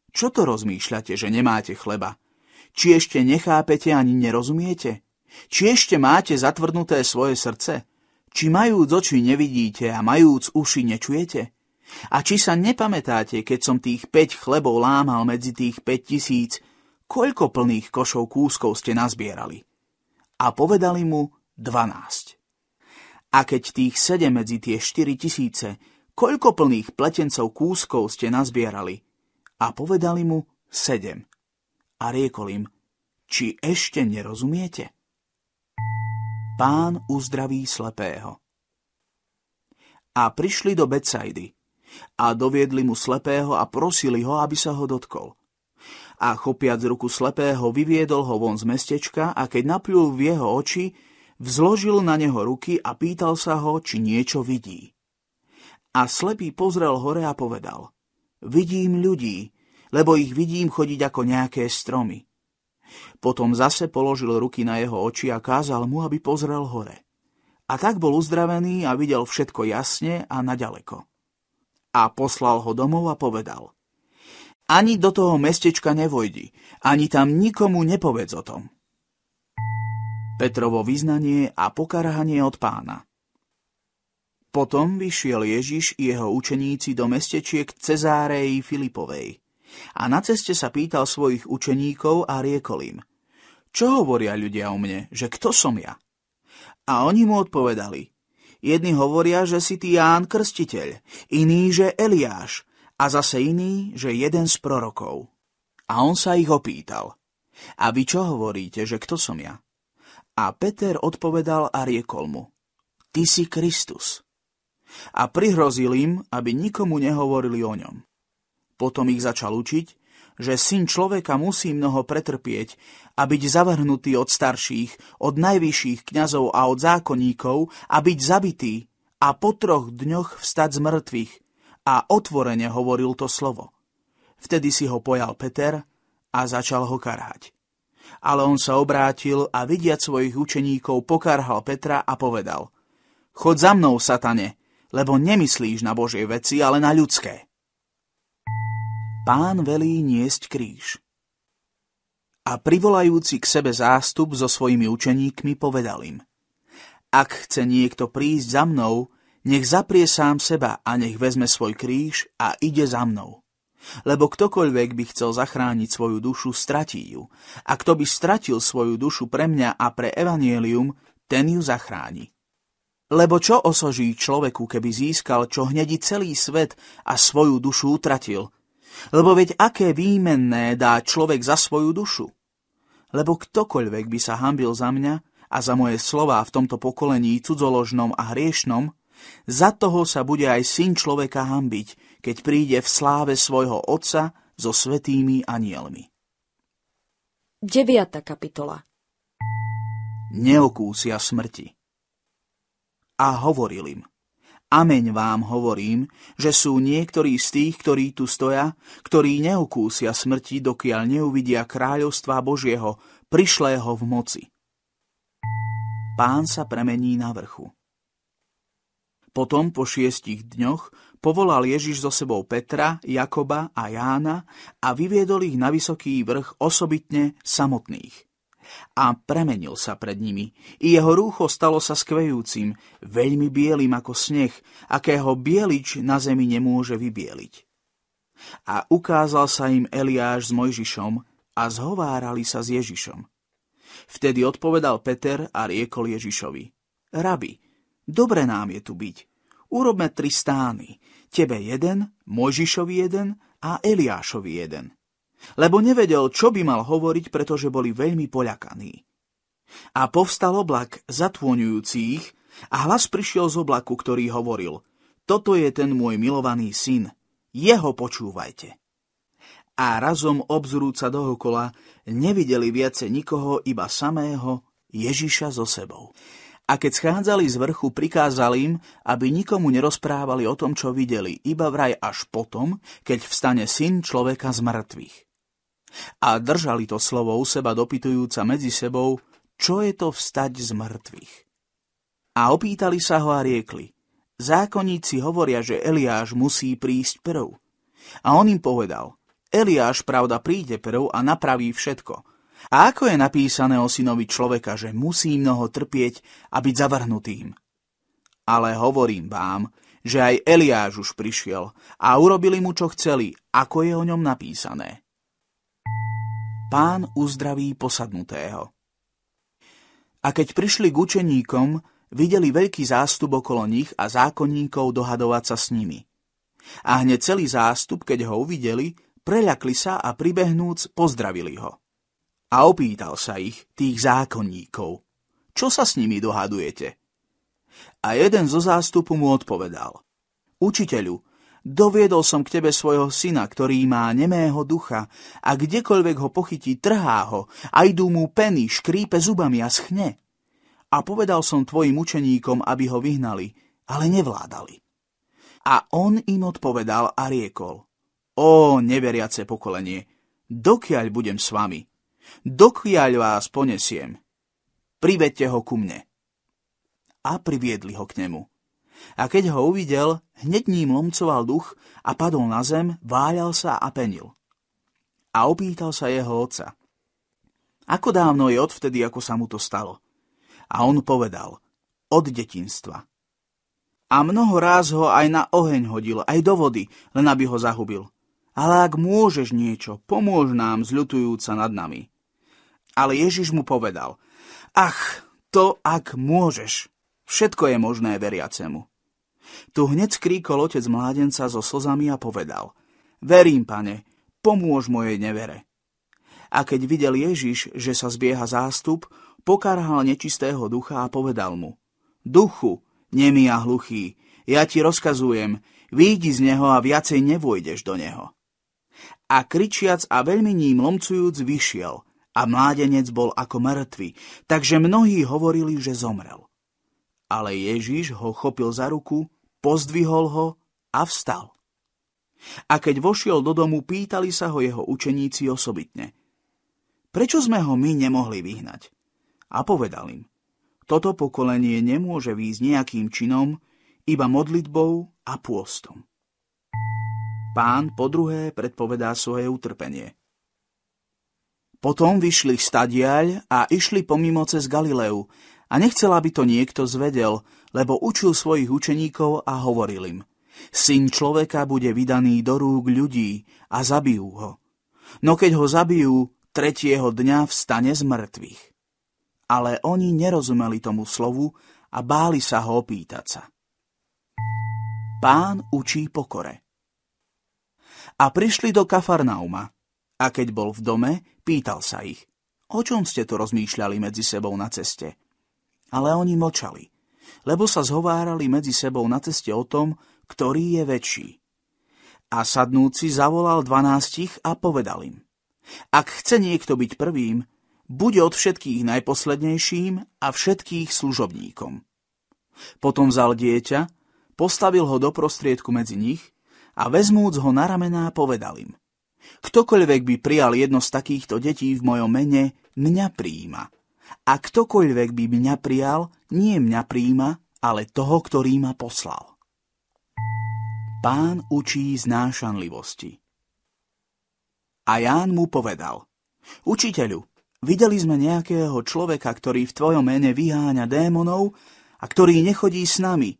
čo to rozmýšľate, že nemáte chleba? Či ešte nechápete ani nerozumiete? Či ešte máte zatvrdnuté svoje srdce? Či majúc oči nevidíte a majúc uši nečujete? A či sa nepamätáte, keď som tých 5 chlebov lámal medzi tých 5 tisíc, koľko plných košov kúskov ste nazbierali? A povedali mu 12. A keď tých 7 medzi tie 4 tisíce, koľko plných pletencov kúskov ste nazbierali? A povedali mu 7. A riekol im, či ešte nerozumiete? pán uzdraví slepého. A prišli do Becajdy a doviedli mu slepého a prosili ho, aby sa ho dotkol. A chopiac ruku slepého vyviedol ho von z mestečka a keď napľul v jeho oči, vzložil na neho ruky a pýtal sa ho, či niečo vidí. A slepý pozrel hore a povedal, vidím ľudí, lebo ich vidím chodiť ako nejaké stromy. Potom zase položil ruky na jeho oči a kázal mu, aby pozrel hore. A tak bol uzdravený a videl všetko jasne a naďaleko. A poslal ho domov a povedal. Ani do toho mestečka nevojdi, ani tam nikomu nepovedz o tom. Petrovo vyznanie a pokarhanie od pána. Potom vyšiel Ježiš i jeho učeníci do mestečiek Cezárej Filipovej a na ceste sa pýtal svojich učeníkov a riekol im, čo hovoria ľudia o mne, že kto som ja? A oni mu odpovedali, jedni hovoria, že si ty Ján Krstiteľ, iní, že Eliáš, a zase iný, že jeden z prorokov. A on sa ich opýtal, a vy čo hovoríte, že kto som ja? A Peter odpovedal a riekol mu, ty si Kristus. A prihrozil im, aby nikomu nehovorili o ňom. Potom ich začal učiť, že syn človeka musí mnoho pretrpieť a byť zavrhnutý od starších, od najvyšších kňazov a od zákonníkov a byť zabitý a po troch dňoch vstať z mŕtvych a otvorene hovoril to slovo. Vtedy si ho pojal Peter a začal ho karhať. Ale on sa obrátil a vidiac svojich učeníkov pokarhal Petra a povedal Chod za mnou, satane, lebo nemyslíš na Božie veci, ale na ľudské pán velí niesť kríž. A privolajúci k sebe zástup so svojimi učeníkmi povedal im, ak chce niekto prísť za mnou, nech zaprie sám seba a nech vezme svoj kríž a ide za mnou. Lebo ktokoľvek by chcel zachrániť svoju dušu, stratí ju. A kto by stratil svoju dušu pre mňa a pre evanielium, ten ju zachráni. Lebo čo osoží človeku, keby získal, čo hnedí celý svet a svoju dušu utratil, lebo veď aké výmenné dá človek za svoju dušu? Lebo ktokoľvek by sa hambil za mňa a za moje slová v tomto pokolení cudzoložnom a hriešnom, za toho sa bude aj syn človeka hambiť, keď príde v sláve svojho otca so svetými anielmi. 9. kapitola Neokúsia smrti A hovoril im – Ameň vám hovorím, že sú niektorí z tých, ktorí tu stoja, ktorí neokúsia smrti, dokiaľ neuvidia kráľovstva Božieho, prišlého v moci. Pán sa premení na vrchu. Potom po šiestich dňoch povolal Ježiš zo sebou Petra, Jakoba a Jána a vyviedol ich na vysoký vrch osobitne samotných a premenil sa pred nimi. I jeho rúcho stalo sa skvejúcim, veľmi bielým ako sneh, akého bielič na zemi nemôže vybieliť. A ukázal sa im Eliáš s Mojžišom a zhovárali sa s Ježišom. Vtedy odpovedal Peter a riekol Ježišovi. Rabi, dobre nám je tu byť. Urobme tri stány, tebe jeden, Mojžišovi jeden a Eliášovi jeden lebo nevedel, čo by mal hovoriť, pretože boli veľmi poľakaní. A povstal oblak zatvoňujúcich a hlas prišiel z oblaku, ktorý hovoril Toto je ten môj milovaný syn, jeho počúvajte. A razom obzrúca dohokola nevideli viace nikoho, iba samého Ježiša so sebou. A keď schádzali z vrchu, prikázal im, aby nikomu nerozprávali o tom, čo videli, iba vraj až potom, keď vstane syn človeka z mŕtvych. A držali to slovo u seba dopytujúca medzi sebou, čo je to vstať z mŕtvych. A opýtali sa ho a riekli, zákonníci hovoria, že Eliáš musí prísť prv. A on im povedal, Eliáš pravda príde prv a napraví všetko. A ako je napísané o synovi človeka, že musí mnoho trpieť a byť zavrhnutým. Ale hovorím vám, že aj Eliáš už prišiel a urobili mu, čo chceli, ako je o ňom napísané pán uzdraví posadnutého. A keď prišli k učeníkom, videli veľký zástup okolo nich a zákonníkov dohadovať sa s nimi. A hneď celý zástup, keď ho uvideli, preľakli sa a pribehnúc pozdravili ho. A opýtal sa ich, tých zákonníkov, čo sa s nimi dohadujete? A jeden zo zástupu mu odpovedal, učiteľu, Doviedol som k tebe svojho syna, ktorý má nemého ducha a kdekoľvek ho pochytí, trhá ho a idú mu peny, škrípe zubami a schne. A povedal som tvojim učeníkom, aby ho vyhnali, ale nevládali. A on im odpovedal a riekol, Ó, neveriace pokolenie, dokiaľ budem s vami, dokiaľ vás ponesiem, privedte ho ku mne. A priviedli ho k nemu a keď ho uvidel, hneď ním lomcoval duch a padol na zem, váľal sa a penil. A opýtal sa jeho otca. Ako dávno je odvtedy, ako sa mu to stalo? A on povedal, od detinstva. A mnoho ráz ho aj na oheň hodil, aj do vody, len aby ho zahubil. Ale ak môžeš niečo, pomôž nám, zľutujúca nad nami. Ale Ježiš mu povedal, ach, to ak môžeš, všetko je možné veriacemu. Tu hneď skríkol otec mládenca so slzami a povedal Verím, pane, pomôž mojej nevere. A keď videl Ježiš, že sa zbieha zástup, pokarhal nečistého ducha a povedal mu Duchu, nemý a hluchý, ja ti rozkazujem, výjdi z neho a viacej nevojdeš do neho. A kričiac a veľmi ním lomcujúc vyšiel a mládenec bol ako mŕtvy, takže mnohí hovorili, že zomrel. Ale Ježiš ho chopil za ruku pozdvihol ho a vstal. A keď vošiel do domu, pýtali sa ho jeho učeníci osobitne. Prečo sme ho my nemohli vyhnať? A povedal im, toto pokolenie nemôže výjsť nejakým činom, iba modlitbou a pôstom. Pán po druhé predpovedá svoje utrpenie. Potom vyšli stadiaľ a išli pomimo cez Galileu a nechcela by to niekto zvedel, lebo učil svojich učeníkov a hovoril im, syn človeka bude vydaný do rúk ľudí a zabijú ho. No keď ho zabijú, tretieho dňa vstane z mŕtvych. Ale oni nerozumeli tomu slovu a báli sa ho opýtať sa. Pán učí pokore. A prišli do Kafarnauma. A keď bol v dome, pýtal sa ich, o čom ste tu rozmýšľali medzi sebou na ceste? Ale oni močali, lebo sa zhovárali medzi sebou na ceste o tom, ktorý je väčší. A sadnúci zavolal dvanástich a povedal im, ak chce niekto byť prvým, bude od všetkých najposlednejším a všetkých služobníkom. Potom vzal dieťa, postavil ho do prostriedku medzi nich a vezmúc ho na ramená povedal im, ktokoľvek by prijal jedno z takýchto detí v mojom mene, mňa prijíma. A ktokoľvek by mňa prijal, nie mňa príjima, ale toho, ktorý ma poslal. Pán učí znášanlivosti. A Ján mu povedal, učiteľu, videli sme nejakého človeka, ktorý v tvojom mene vyháňa démonov a ktorý nechodí s nami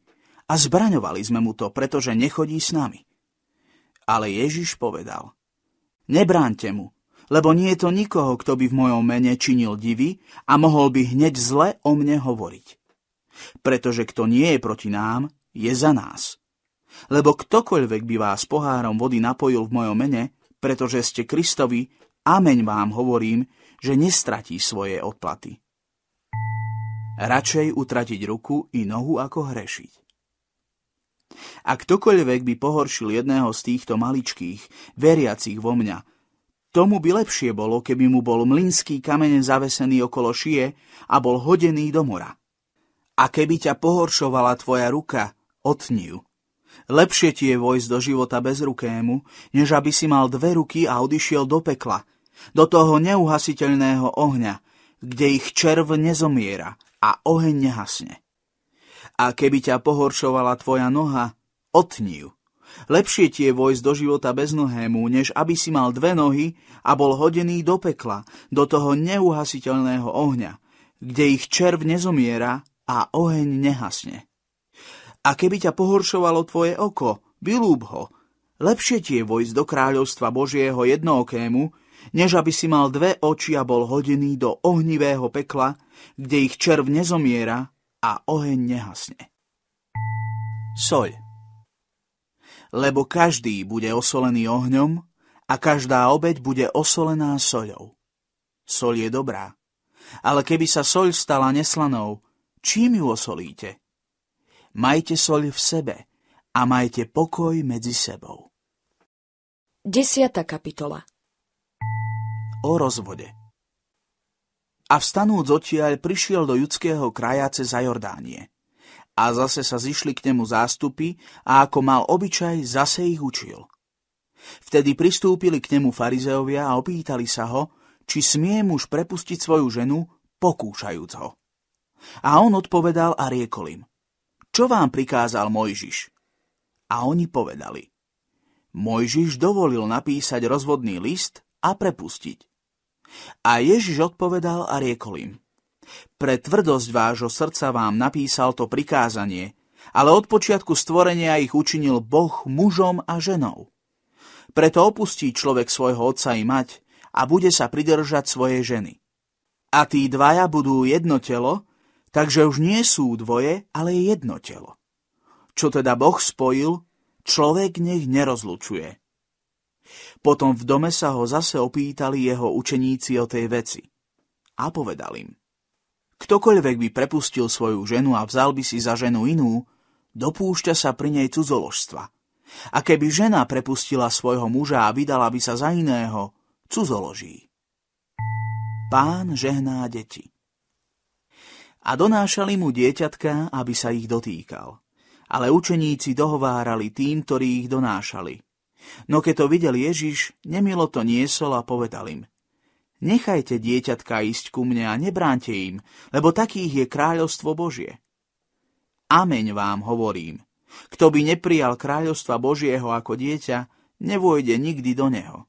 a zbraňovali sme mu to, pretože nechodí s nami. Ale Ježiš povedal, nebránte mu, lebo nie je to nikoho, kto by v mojom mene činil divy a mohol by hneď zle o mne hovoriť. Pretože kto nie je proti nám, je za nás. Lebo ktokoľvek by vás pohárom vody napojil v mojom mene, pretože ste Kristovi, ameň vám hovorím, že nestratí svoje odplaty. Radšej utratiť ruku i nohu ako hrešiť. A ktokoľvek by pohoršil jedného z týchto maličkých, veriacich vo mňa, Tomu by lepšie bolo, keby mu bol mlinský kamene zavesený okolo šie a bol hodený do mora. A keby ťa pohoršovala tvoja ruka, otni ju. Lepšie ti je vojsť do života bez rukému, než aby si mal dve ruky a odišiel do pekla, do toho neuhasiteľného ohňa, kde ich červ nezomiera a oheň nehasne. A keby ťa pohoršovala tvoja noha, otni ju. Lepšie ti je vojsť do života beznohému, než aby si mal dve nohy a bol hodený do pekla, do toho neuhasiteľného ohňa, kde ich červ nezomiera a oheň nehasne. A keby ťa pohoršovalo tvoje oko, vylúb ho. Lepšie ti je vojsť do kráľovstva Božieho jednookému, než aby si mal dve oči a bol hodený do ohnivého pekla, kde ich červ nezomiera a oheň nehasne. SOJ lebo každý bude osolený ohňom a každá obeď bude osolená soľou. Sol je dobrá, ale keby sa soľ stala neslanou, čím ju osolíte? Majte soľ v sebe a majte pokoj medzi sebou. 10. kapitola O rozvode A vstanúc odtiaľ prišiel do judského kraja cez Jordánie. A zase sa zišli k nemu zástupy a ako mal obyčaj, zase ich učil. Vtedy pristúpili k nemu farizeovia a opýtali sa ho, či smie muž prepustiť svoju ženu, pokúšajúc ho. A on odpovedal a riekol im, čo vám prikázal Mojžiš? A oni povedali, Mojžiš dovolil napísať rozvodný list a prepustiť. A Ježiš odpovedal a riekol im, pre tvrdosť vášho srdca vám napísal to prikázanie, ale od počiatku stvorenia ich učinil Boh mužom a ženou. Preto opustí človek svojho otca i mať a bude sa pridržať svojej ženy. A tí dvaja budú jedno telo, takže už nie sú dvoje, ale jedno telo. Čo teda Boh spojil, človek nech nerozlučuje. Potom v dome sa ho zase opýtali jeho učeníci o tej veci. A povedal im, Ktokoľvek by prepustil svoju ženu a vzal by si za ženu inú, dopúšťa sa pri nej cudzoložstva. A keby žena prepustila svojho muža a vydala by sa za iného, cudzoloží. Pán žehná deti. A donášali mu dieťatka, aby sa ich dotýkal. Ale učeníci dohovárali tým, ktorí ich donášali. No keď to videl Ježiš, nemilo to niesol a povedal im, Nechajte dieťatka ísť ku mne a nebránte im, lebo takých je kráľovstvo Božie. Ameň vám hovorím. Kto by neprijal kráľovstva Božieho ako dieťa, nevôjde nikdy do neho.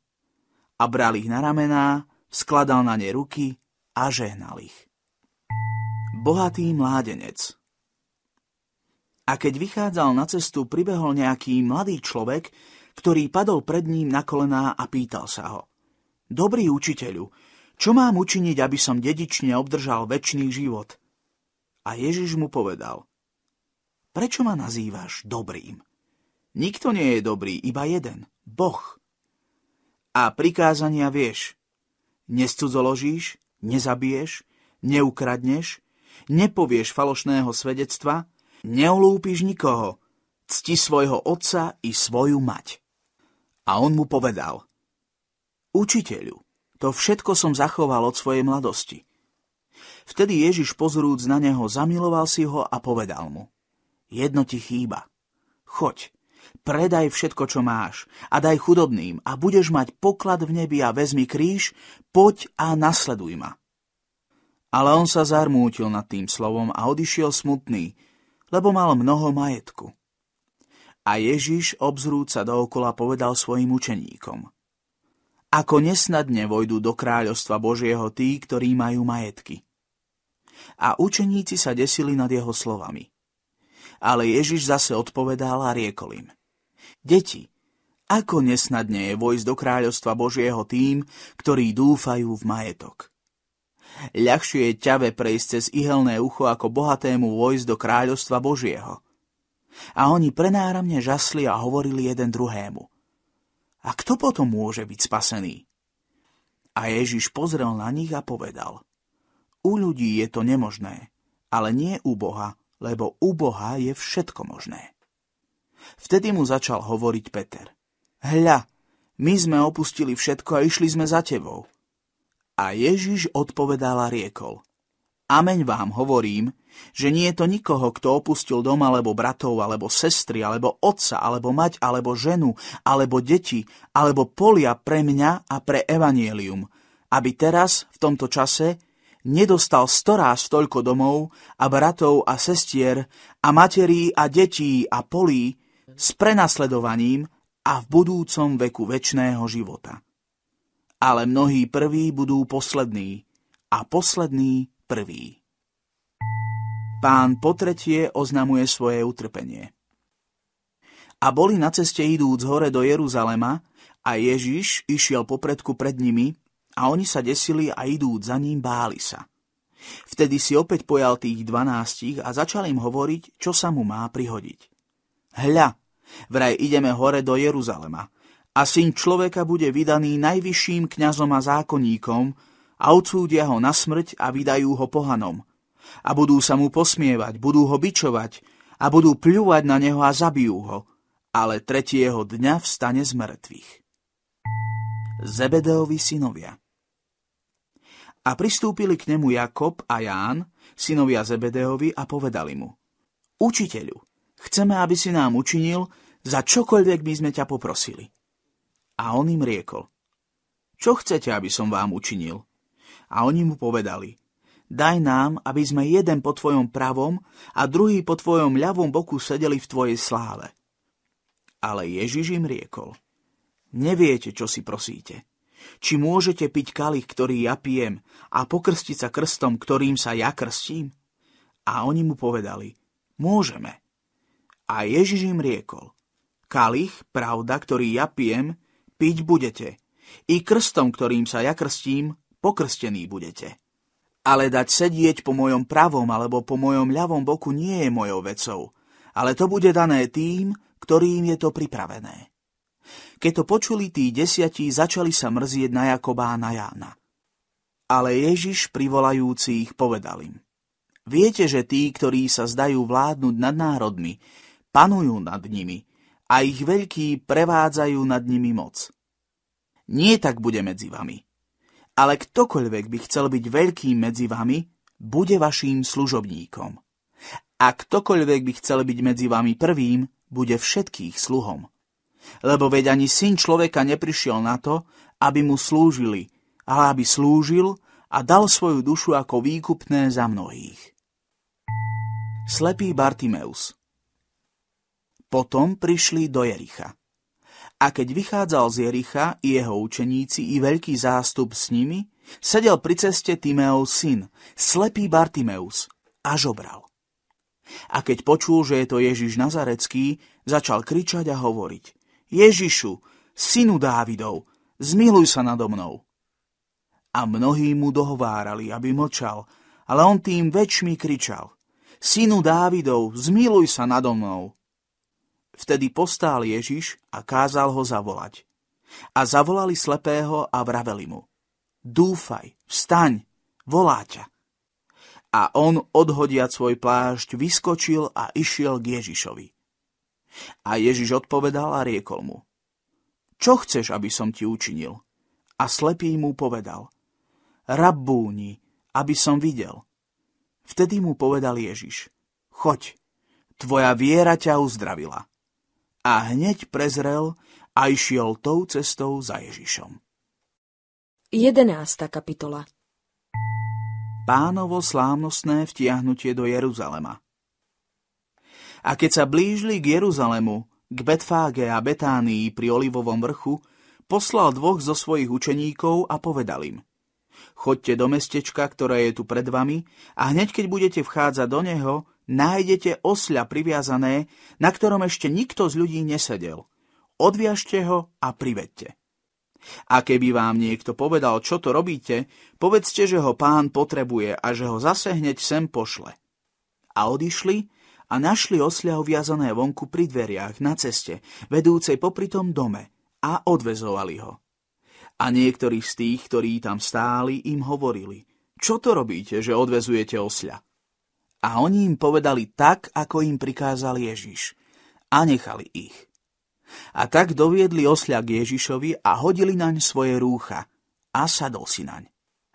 A bral ich na ramená, skladal na ne ruky a žehnal ich. Bohatý mládenec A keď vychádzal na cestu, pribehol nejaký mladý človek, ktorý padol pred ním na kolená a pýtal sa ho. Dobrý učiteľu, čo mám učiniť, aby som dedične obdržal väčší život? A Ježiš mu povedal, prečo ma nazývaš dobrým? Nikto nie je dobrý, iba jeden, Boh. A prikázania vieš. Nescudzoložíš, nezabiješ, neukradneš, nepovieš falošného svedectva, neolúpiš nikoho, cti svojho otca i svoju mať. A on mu povedal, Učiteľu, to všetko som zachoval od svojej mladosti. Vtedy Ježiš pozrúc na neho, zamiloval si ho a povedal mu, jedno ti chýba. Choď, predaj všetko, čo máš a daj chudobným a budeš mať poklad v nebi a vezmi kríž, poď a nasleduj ma. Ale on sa zarmútil nad tým slovom a odišiel smutný, lebo mal mnoho majetku. A Ježiš, obzrúca dookola, povedal svojim učeníkom – ako nesnadne vojdu do kráľovstva Božieho tí, ktorí majú majetky. A učeníci sa desili nad jeho slovami. Ale Ježiš zase odpovedal a riekol im. Deti, ako nesnadne je vojsť do kráľovstva Božieho tým, ktorí dúfajú v majetok. Ľahšie je ťave prejsť cez ihelné ucho ako bohatému vojsť do kráľovstva Božieho. A oni prenáramne žasli a hovorili jeden druhému. A kto potom môže byť spasený? A Ježiš pozrel na nich a povedal, u ľudí je to nemožné, ale nie u Boha, lebo u Boha je všetko možné. Vtedy mu začal hovoriť Peter. Hľa, my sme opustili všetko a išli sme za tebou. A Ježiš odpovedal a riekol. Ameň vám hovorím, že nie je to nikoho, kto opustil doma alebo bratov, alebo sestry, alebo otca, alebo mať, alebo ženu, alebo deti, alebo polia pre mňa a pre evanielium, aby teraz, v tomto čase, nedostal storáz toľko domov a bratov a sestier a materí a detí a polí s prenasledovaním a v budúcom veku väčšného života. Ale mnohí prví budú poslední a poslední prvý. Pán po tretie oznamuje svoje utrpenie. A boli na ceste idúc hore do Jeruzalema a Ježiš išiel popredku pred nimi a oni sa desili a idúc za ním báli sa. Vtedy si opäť pojal tých dvanástich a začal im hovoriť, čo sa mu má prihodiť. Hľa, vraj ideme hore do Jeruzalema a syn človeka bude vydaný najvyšším kňazom a zákonníkom a odsúdia ho na smrť a vydajú ho pohanom. A budú sa mu posmievať, budú ho bičovať a budú pľúvať na neho a zabijú ho. Ale tretieho dňa vstane z mŕtvych. Zebedeovi synovia A pristúpili k nemu Jakob a Ján, synovia Zebedeovi, a povedali mu Učiteľu, chceme, aby si nám učinil, za čokoľvek by sme ťa poprosili. A on im riekol Čo chcete, aby som vám učinil? a oni mu povedali – Daj nám, aby sme jeden po tvojom pravom a druhý po tvojom ľavom boku sedeli v tvojej sláve. Ale Ježiš im riekol, neviete, čo si prosíte. Či môžete piť kalich, ktorý ja pijem, a pokrstiť sa krstom, ktorým sa ja krstím? A oni mu povedali, môžeme. A Ježiš im riekol, kalich, pravda, ktorý ja pijem, piť budete. I krstom, ktorým sa ja krstím, pokrstení budete. Ale dať sedieť po mojom pravom alebo po mojom ľavom boku nie je mojou vecou, ale to bude dané tým, ktorým je to pripravené. Keď to počuli tí desiatí, začali sa mrzieť na Jakoba a na Jána. Ale Ježiš privolajúci ich povedal im. Viete, že tí, ktorí sa zdajú vládnuť nad národmi, panujú nad nimi a ich veľkí prevádzajú nad nimi moc. Nie tak bude medzi vami – ale ktokoľvek by chcel byť veľkým medzi vami, bude vaším služobníkom. A ktokoľvek by chcel byť medzi vami prvým, bude všetkých sluhom. Lebo veď ani syn človeka neprišiel na to, aby mu slúžili, ale aby slúžil a dal svoju dušu ako výkupné za mnohých. Slepý Bartimeus Potom prišli do Jericha. A keď vychádzal z Jericha, i jeho učeníci, i veľký zástup s nimi, sedel pri ceste Timeov syn, slepý Bartimeus, a žobral. A keď počul, že je to Ježiš Nazarecký, začal kričať a hovoriť. Ježišu, synu Dávidov, zmiluj sa nado mnou. A mnohí mu dohovárali, aby mlčal, ale on tým väčšmi kričal. Synu Dávidov, zmiluj sa nado mnou. Vtedy postál Ježiš a kázal ho zavolať. A zavolali slepého a vraveli mu. Dúfaj, vstaň, volá ťa. A on, odhodiac svoj plášť, vyskočil a išiel k Ježišovi. A Ježiš odpovedal a riekol mu. Čo chceš, aby som ti učinil? A slepý mu povedal. rabúni, aby som videl. Vtedy mu povedal Ježiš. Choď, tvoja viera ťa uzdravila a hneď prezrel a išiel tou cestou za Ježišom. 11. kapitola Pánovo slávnostné vtiahnutie do Jeruzalema A keď sa blížili k Jeruzalemu, k Betfáge a Betánii pri Olivovom vrchu, poslal dvoch zo svojich učeníkov a povedal im – Chodte do mestečka, ktoré je tu pred vami, a hneď keď budete vchádzať do neho, nájdete osľa priviazané, na ktorom ešte nikto z ľudí nesedel. Odviažte ho a privedte. A keby vám niekto povedal, čo to robíte, povedzte, že ho pán potrebuje a že ho zase hneď sem pošle. A odišli a našli osľa uviazané vonku pri dveriach na ceste, vedúcej popri tom dome a odvezovali ho. A niektorí z tých, ktorí tam stáli, im hovorili, čo to robíte, že odvezujete osľa? A oni im povedali tak, ako im prikázal Ježiš. A nechali ich. A tak doviedli osľa k Ježišovi a hodili naň svoje rúcha. A sadol si naň.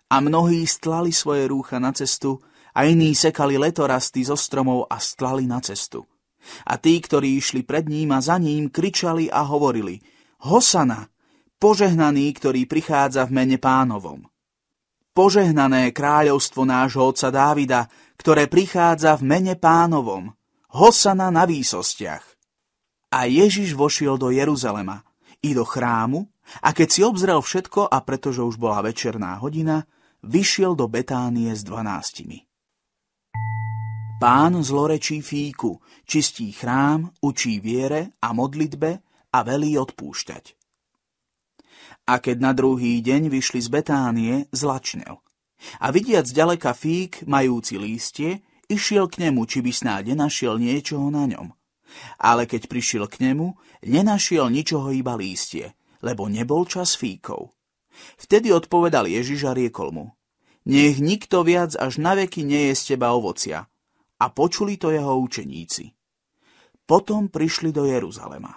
A mnohí stlali svoje rúcha na cestu, a iní sekali letorasty zo stromov a stlali na cestu. A tí, ktorí išli pred ním a za ním, kričali a hovorili Hosana, požehnaný, ktorý prichádza v mene pánovom. Požehnané kráľovstvo nášho otca Dávida, ktoré prichádza v mene pánovom. Hosana na výsostiach. A Ježiš vošiel do Jeruzalema i do chrámu a keď si obzrel všetko a pretože už bola večerná hodina, vyšiel do Betánie s dvanáctimi. Pán zlorečí fíku, čistí chrám, učí viere a modlitbe a velí odpúšťať. A keď na druhý deň vyšli z Betánie, zlačnel. A vidiac ďaleka fík, majúci lístie, išiel k nemu, či by snáde našiel niečoho na ňom. Ale keď prišiel k nemu, nenašiel ničoho iba lístie, lebo nebol čas fíkov. Vtedy odpovedal Ježiš a riekol mu, nech nikto viac až na veky nie je z teba ovocia. A počuli to jeho učeníci. Potom prišli do Jeruzalema.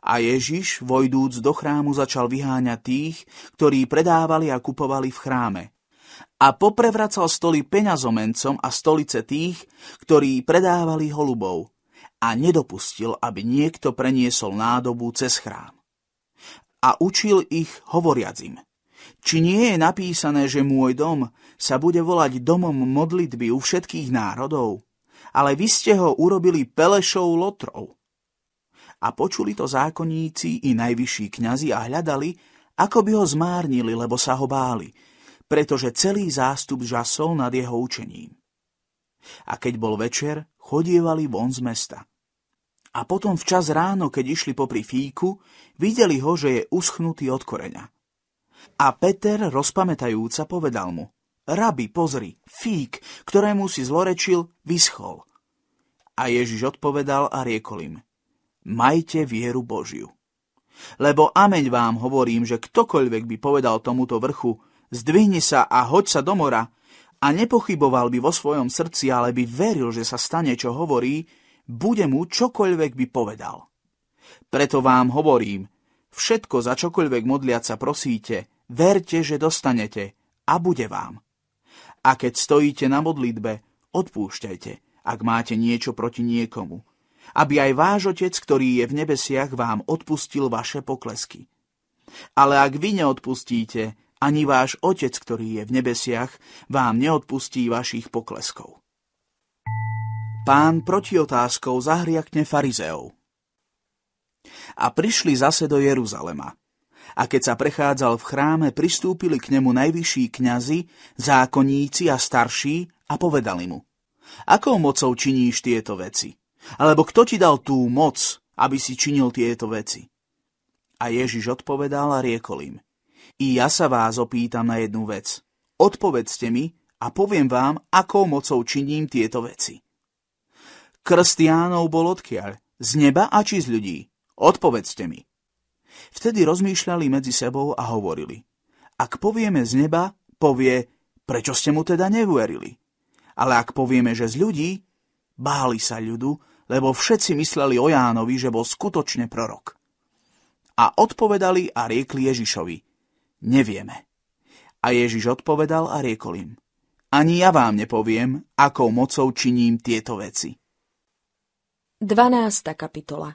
A Ježiš, vojdúc do chrámu, začal vyháňať tých, ktorí predávali a kupovali v chráme. A poprevracal stoly peňazomencom a stolice tých, ktorí predávali holubov. A nedopustil, aby niekto preniesol nádobu cez chrám. A učil ich hovoriacim, či nie je napísané, že môj dom sa bude volať domom modlitby u všetkých národov? Ale vy ste ho urobili pelešou lotrou. A počuli to zákonníci i najvyšší kňazi a hľadali, ako by ho zmárnili, lebo sa ho báli, pretože celý zástup žasol nad jeho učením. A keď bol večer, chodievali von z mesta. A potom včas ráno, keď išli popri fíku, videli ho, že je uschnutý od koreňa. A Peter, rozpamätajúca, povedal mu, Rabi, pozri, fík, ktorému si zlorečil, vyschol. A Ježiš odpovedal a riekol im, Majte vieru Božiu. Lebo ameň vám hovorím, že ktokoľvek by povedal tomuto vrchu, zdvihni sa a hoď sa do mora, a nepochyboval by vo svojom srdci, ale by veril, že sa stane, čo hovorí, bude mu čokoľvek by povedal. Preto vám hovorím, všetko za čokoľvek modliať sa prosíte, verte, že dostanete a bude vám. A keď stojíte na modlitbe, odpúšťajte, ak máte niečo proti niekomu, aby aj váš Otec, ktorý je v nebesiach, vám odpustil vaše poklesky. Ale ak vy neodpustíte, ani váš Otec, ktorý je v nebesiach, vám neodpustí vašich pokleskov. Pán proti otázkou zahriakne farizeov. A prišli zase do Jeruzalema. A keď sa prechádzal v chráme, pristúpili k nemu najvyšší kňazi, zákonníci a starší a povedali mu, akou mocou činíš tieto veci? Alebo kto ti dal tú moc, aby si činil tieto veci? A Ježiš odpovedal a riekol im, I ja sa vás opýtam na jednu vec. Odpovedzte mi a poviem vám, akou mocou činím tieto veci. Krstiánov bol odkiaľ? Z neba a či z ľudí? Odpovedzte mi. Vtedy rozmýšľali medzi sebou a hovorili. Ak povieme z neba, povie, prečo ste mu teda neverili? Ale ak povieme, že z ľudí, báli sa ľudu, lebo všetci mysleli o Jánovi, že bol skutočne prorok. A odpovedali a riekli Ježišovi, nevieme. A Ježiš odpovedal a riekol im, ani ja vám nepoviem, akou mocou činím tieto veci. 12. kapitola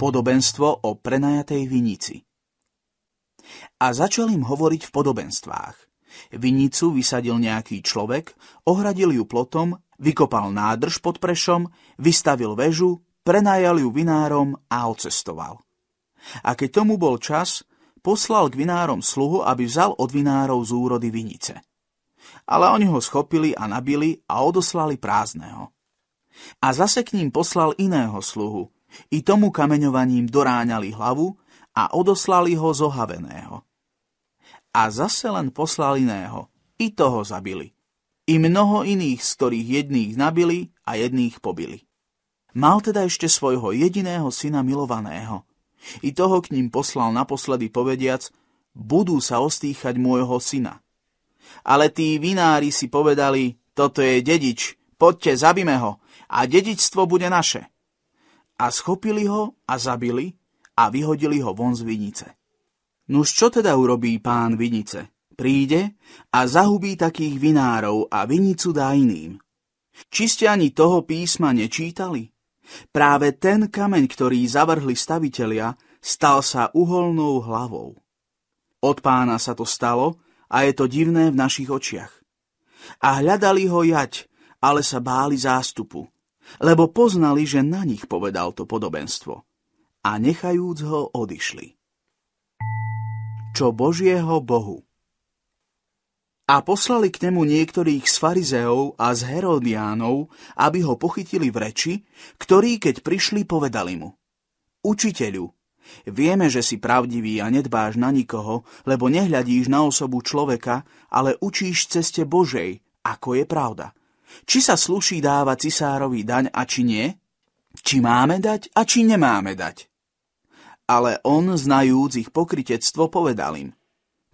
Podobenstvo o prenajatej vinici A začal im hovoriť v podobenstvách. Vinicu vysadil nejaký človek, ohradil ju plotom, vykopal nádrž pod prešom, vystavil väžu, prenajal ju vinárom a odcestoval. A keď tomu bol čas, poslal k vinárom sluhu, aby vzal od vinárov z úrody vinice. Ale oni ho schopili a nabili a odoslali prázdneho. A zase k ním poslal iného sluhu, i tomu kameňovaním doráňali hlavu a odoslali ho zohaveného a zase len poslal iného. I toho zabili. I mnoho iných, z ktorých jedných nabili a jedných pobili. Mal teda ešte svojho jediného syna milovaného. I toho k ním poslal naposledy povediac, budú sa ostýchať môjho syna. Ale tí vinári si povedali, toto je dedič, poďte, zabime ho a dedičstvo bude naše. A schopili ho a zabili a vyhodili ho von z vinice. Nuž čo teda urobí pán vinice? Príde a zahubí takých vinárov a vinicu dá iným. Či ste ani toho písma nečítali? Práve ten kameň, ktorý zavrhli stavitelia, stal sa uholnou hlavou. Od pána sa to stalo a je to divné v našich očiach. A hľadali ho jať, ale sa báli zástupu, lebo poznali, že na nich povedal to podobenstvo. A nechajúc ho, odišli čo Božieho Bohu. A poslali k nemu niektorých z farizeov a z herodiánov, aby ho pochytili v reči, ktorí, keď prišli, povedali mu Učiteľu, vieme, že si pravdivý a nedbáš na nikoho, lebo nehľadíš na osobu človeka, ale učíš ceste Božej, ako je pravda. Či sa sluší dávať cisárovi daň a či nie? Či máme dať a či nemáme dať? Ale on, znajúc ich pokritectvo, povedal im,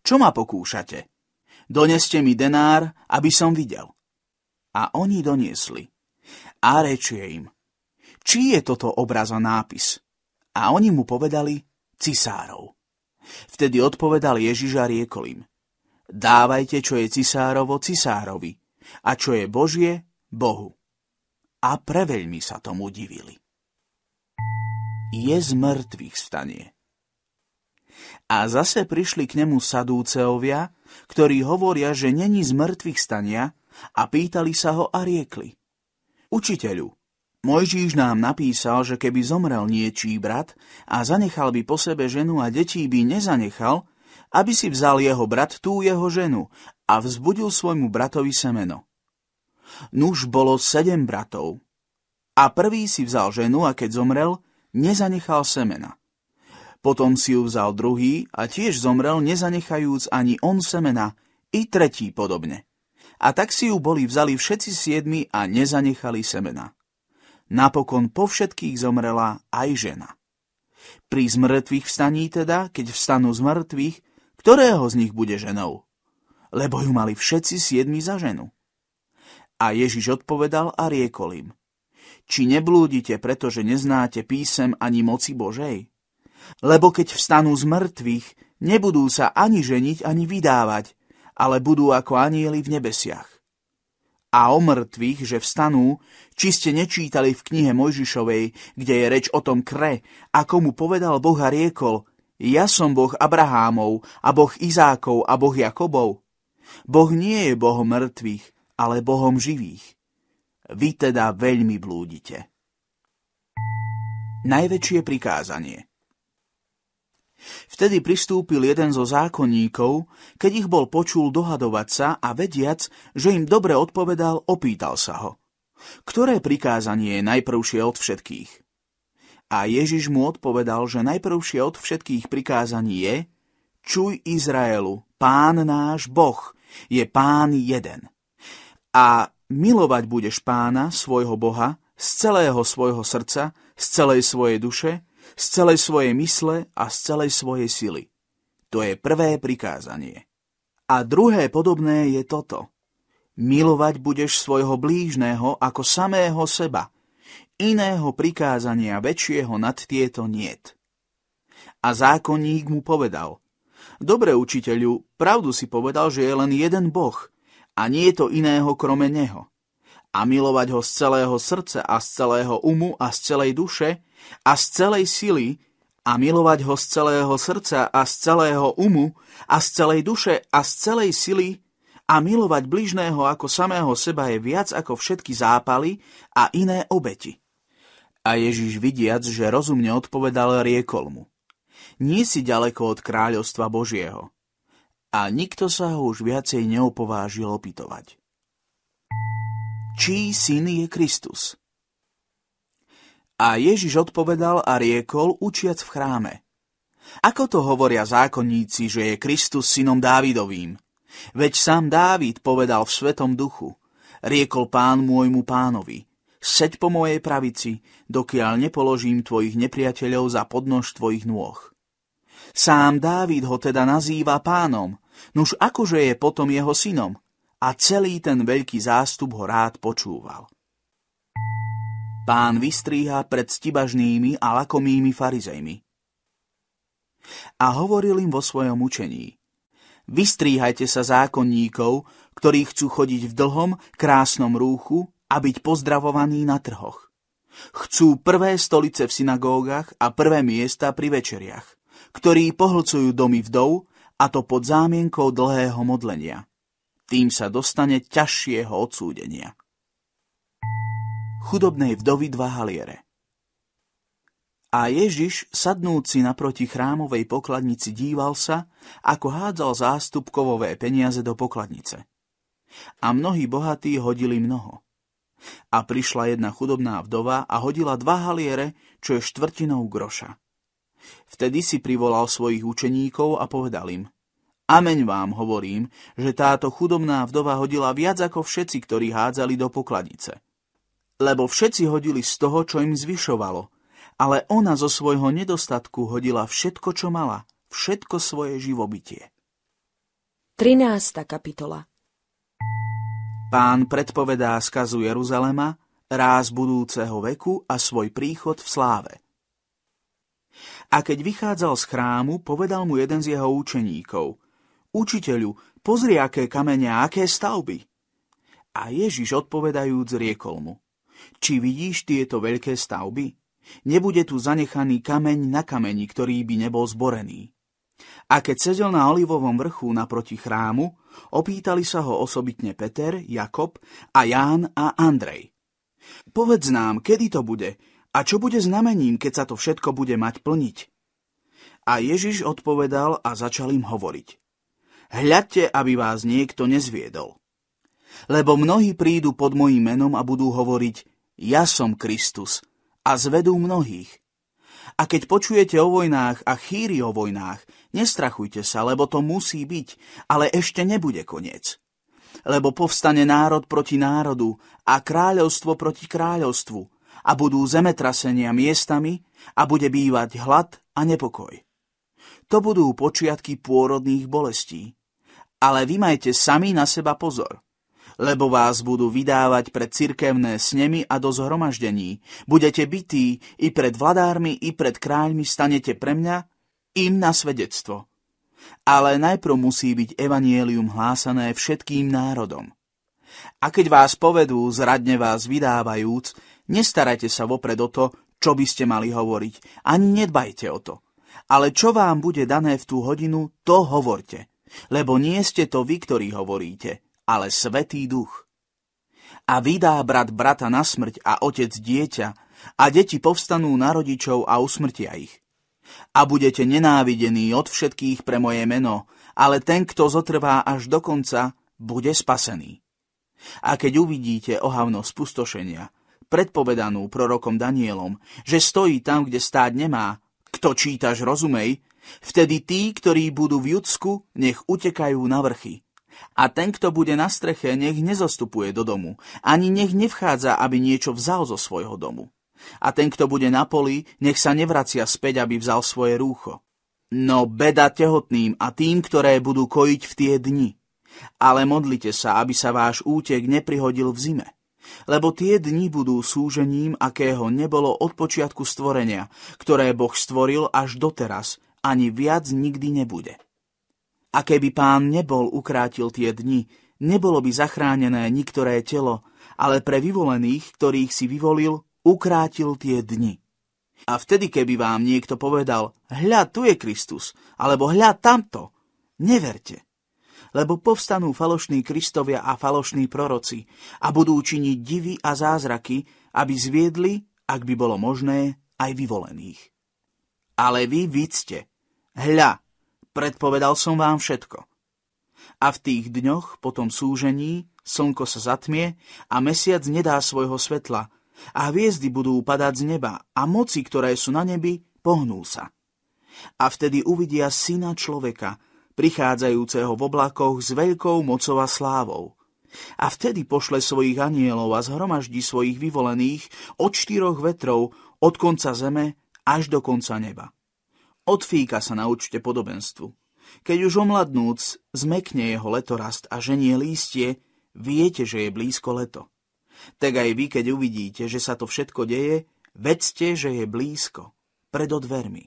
čo ma pokúšate? Doneste mi denár, aby som videl. A oni doniesli. A rečie im, či je toto obraz a nápis? A oni mu povedali, cisárov. Vtedy odpovedal Ježiš a riekol im, dávajte, čo je cisárovo, cisárovi, a čo je Božie, Bohu. A preveľmi sa tomu divili je z mŕtvych stanie. A zase prišli k nemu sadúceovia, ktorí hovoria, že není z mŕtvych stania a pýtali sa ho a riekli. Učiteľu, Mojžíš nám napísal, že keby zomrel niečí brat a zanechal by po sebe ženu a detí by nezanechal, aby si vzal jeho brat tú jeho ženu a vzbudil svojmu bratovi semeno. Nuž bolo sedem bratov. A prvý si vzal ženu a keď zomrel, nezanechal semena. Potom si ju vzal druhý a tiež zomrel nezanechajúc ani on semena, i tretí podobne. A tak si ju boli vzali všetci siedmi a nezanechali semena. Napokon po všetkých zomrela aj žena. Pri zmrtvých vstaní teda, keď vstanú z mŕtvych, ktorého z nich bude ženou? Lebo ju mali všetci siedmi za ženu. A Ježiš odpovedal a riekol im – či neblúdite, pretože neznáte písem ani moci Božej? Lebo keď vstanú z mŕtvych, nebudú sa ani ženiť, ani vydávať, ale budú ako anieli v nebesiach. A o mŕtvych, že vstanú, či ste nečítali v knihe Mojžišovej, kde je reč o tom kre, ako mu povedal Boh a riekol, ja som Boh Abrahámov a Boh Izákov a Boh Jakobov. Boh nie je Bohom mŕtvych, ale Bohom živých. Vy teda veľmi blúdite. Najväčšie prikázanie Vtedy pristúpil jeden zo zákonníkov, keď ich bol počul dohadovať sa a vediac, že im dobre odpovedal, opýtal sa ho. Ktoré prikázanie je najprvšie od všetkých? A Ježiš mu odpovedal, že najprvšie od všetkých prikázaní je Čuj Izraelu, pán náš Boh, je pán jeden. A milovať budeš pána, svojho Boha, z celého svojho srdca, z celej svojej duše, z celej svojej mysle a z celej svojej sily. To je prvé prikázanie. A druhé podobné je toto. Milovať budeš svojho blížneho ako samého seba. Iného prikázania väčšieho nad tieto niet. A zákonník mu povedal. Dobre, učiteľu, pravdu si povedal, že je len jeden Boh – a nie je to iného krome Neho. A milovať Ho z celého srdca a z celého umu a z celej duše a z celej sily a milovať Ho z celého srdca a z celého umu a z celej duše a z celej sily a milovať bližného ako samého seba je viac ako všetky zápaly a iné obeti. A Ježiš vidiac, že rozumne odpovedal, riekol mu. Nie si ďaleko od kráľovstva Božieho – a nikto sa ho už viacej neopovážil opitovať. Čí syn je Kristus? A Ježiš odpovedal a riekol, učiac v chráme. Ako to hovoria zákonníci, že je Kristus synom Dávidovým? Veď sám Dávid povedal v Svetom duchu, riekol pán môjmu pánovi, seď po mojej pravici, dokiaľ nepoložím tvojich nepriateľov za podnož tvojich nôh. Sám Dávid ho teda nazýva pánom Nuž akože je potom jeho synom a celý ten veľký zástup ho rád počúval. Pán vystríha pred stibažnými a lakomými farizejmi. A hovoril im vo svojom učení. Vystríhajte sa zákonníkov, ktorí chcú chodiť v dlhom, krásnom rúchu a byť pozdravovaní na trhoch. Chcú prvé stolice v synagógach a prvé miesta pri večeriach, ktorí pohlcujú domy vdov a to pod zámienkou dlhého modlenia. Tým sa dostane ťažšieho odsúdenia. Chudobnej vdovy dva haliere. A Ježiš, sadnúci naproti chrámovej pokladnici, díval sa, ako hádzal zástupkovové peniaze do pokladnice. A mnohí bohatí hodili mnoho. A prišla jedna chudobná vdova a hodila dva haliere, čo je štvrtinou groša. Vtedy si privolal svojich učeníkov a povedal im, Ameň vám hovorím, že táto chudobná vdova hodila viac ako všetci, ktorí hádzali do pokladice. Lebo všetci hodili z toho, čo im zvyšovalo, ale ona zo svojho nedostatku hodila všetko, čo mala, všetko svoje živobytie. 13. kapitola Pán predpovedá skazu Jeruzalema, ráz budúceho veku a svoj príchod v sláve – a keď vychádzal z chrámu, povedal mu jeden z jeho učeníkov, Učiteľu, pozri, aké kamene a aké stavby. A Ježiš odpovedajúc riekol mu, Či vidíš tieto veľké stavby? Nebude tu zanechaný kameň na kameni, ktorý by nebol zborený. A keď sedel na olivovom vrchu naproti chrámu, opýtali sa ho osobitne Peter, Jakob a Ján a Andrej. Povedz nám, kedy to bude, a čo bude znamením, keď sa to všetko bude mať plniť? A Ježiš odpovedal a začal im hovoriť. Hľadte, aby vás niekto nezviedol. Lebo mnohí prídu pod mojím menom a budú hovoriť, ja som Kristus, a zvedú mnohých. A keď počujete o vojnách a chýri o vojnách, nestrachujte sa, lebo to musí byť, ale ešte nebude koniec. Lebo povstane národ proti národu a kráľovstvo proti kráľovstvu a budú zemetrasenia miestami a bude bývať hlad a nepokoj. To budú počiatky pôrodných bolestí. Ale vy majte sami na seba pozor, lebo vás budú vydávať pred cirkevné snemy a do zhromaždení. Budete bití i pred vladármi, i pred kráľmi stanete pre mňa, im na svedectvo. Ale najprv musí byť evanielium hlásané všetkým národom. A keď vás povedú, zradne vás vydávajúc, Nestarajte sa vopred o to, čo by ste mali hovoriť, ani nedbajte o to. Ale čo vám bude dané v tú hodinu, to hovorte, lebo nie ste to vy, ktorí hovoríte, ale Svetý Duch. A vydá brat brata na smrť a otec dieťa, a deti povstanú na rodičov a usmrtia ich. A budete nenávidení od všetkých pre moje meno, ale ten, kto zotrvá až do konca, bude spasený. A keď uvidíte ohavnosť spustošenia, predpovedanú prorokom Danielom, že stojí tam, kde stáť nemá, kto čítaš, rozumej, vtedy tí, ktorí budú v Judsku, nech utekajú na vrchy. A ten, kto bude na streche, nech nezostupuje do domu, ani nech nevchádza, aby niečo vzal zo svojho domu. A ten, kto bude na poli, nech sa nevracia späť, aby vzal svoje rúcho. No beda tehotným a tým, ktoré budú kojiť v tie dni. Ale modlite sa, aby sa váš útek neprihodil v zime. Lebo tie dni budú súžením, akého nebolo od počiatku stvorenia, ktoré Boh stvoril až doteraz, ani viac nikdy nebude. A keby pán nebol ukrátil tie dni, nebolo by zachránené niktoré telo, ale pre vyvolených, ktorých si vyvolil, ukrátil tie dni. A vtedy, keby vám niekto povedal, hľa, tu je Kristus, alebo hľa, tamto, neverte lebo povstanú falošní kristovia a falošní proroci a budú činiť divy a zázraky, aby zviedli, ak by bolo možné, aj vyvolených. Ale vy vidzte, hľa, predpovedal som vám všetko. A v tých dňoch potom súžení slnko sa zatmie a mesiac nedá svojho svetla a hviezdy budú padať z neba a moci, ktoré sú na nebi, pohnú sa. A vtedy uvidia syna človeka, prichádzajúceho v oblakoch s veľkou mocou a slávou. A vtedy pošle svojich anielov a zhromaždí svojich vyvolených od štyroch vetrov, od konca zeme až do konca neba. Od fíka sa naučte podobenstvu. Keď už omladnúc zmekne jeho letorast a ženie lístie, viete, že je blízko leto. Tak aj vy, keď uvidíte, že sa to všetko deje, vedzte, že je blízko, pred dvermi.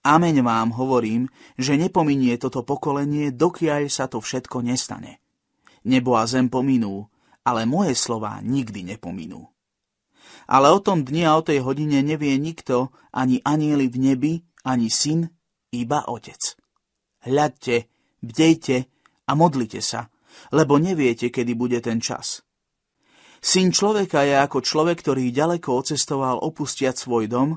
Ameň vám hovorím, že nepominie toto pokolenie, dokiaľ sa to všetko nestane. Nebo a zem pominú, ale moje slova nikdy nepominú. Ale o tom dni a o tej hodine nevie nikto, ani anieli v nebi, ani syn, iba otec. Hľadte, bdejte a modlite sa, lebo neviete, kedy bude ten čas. Syn človeka je ako človek, ktorý ďaleko ocestoval opustiať svoj dom,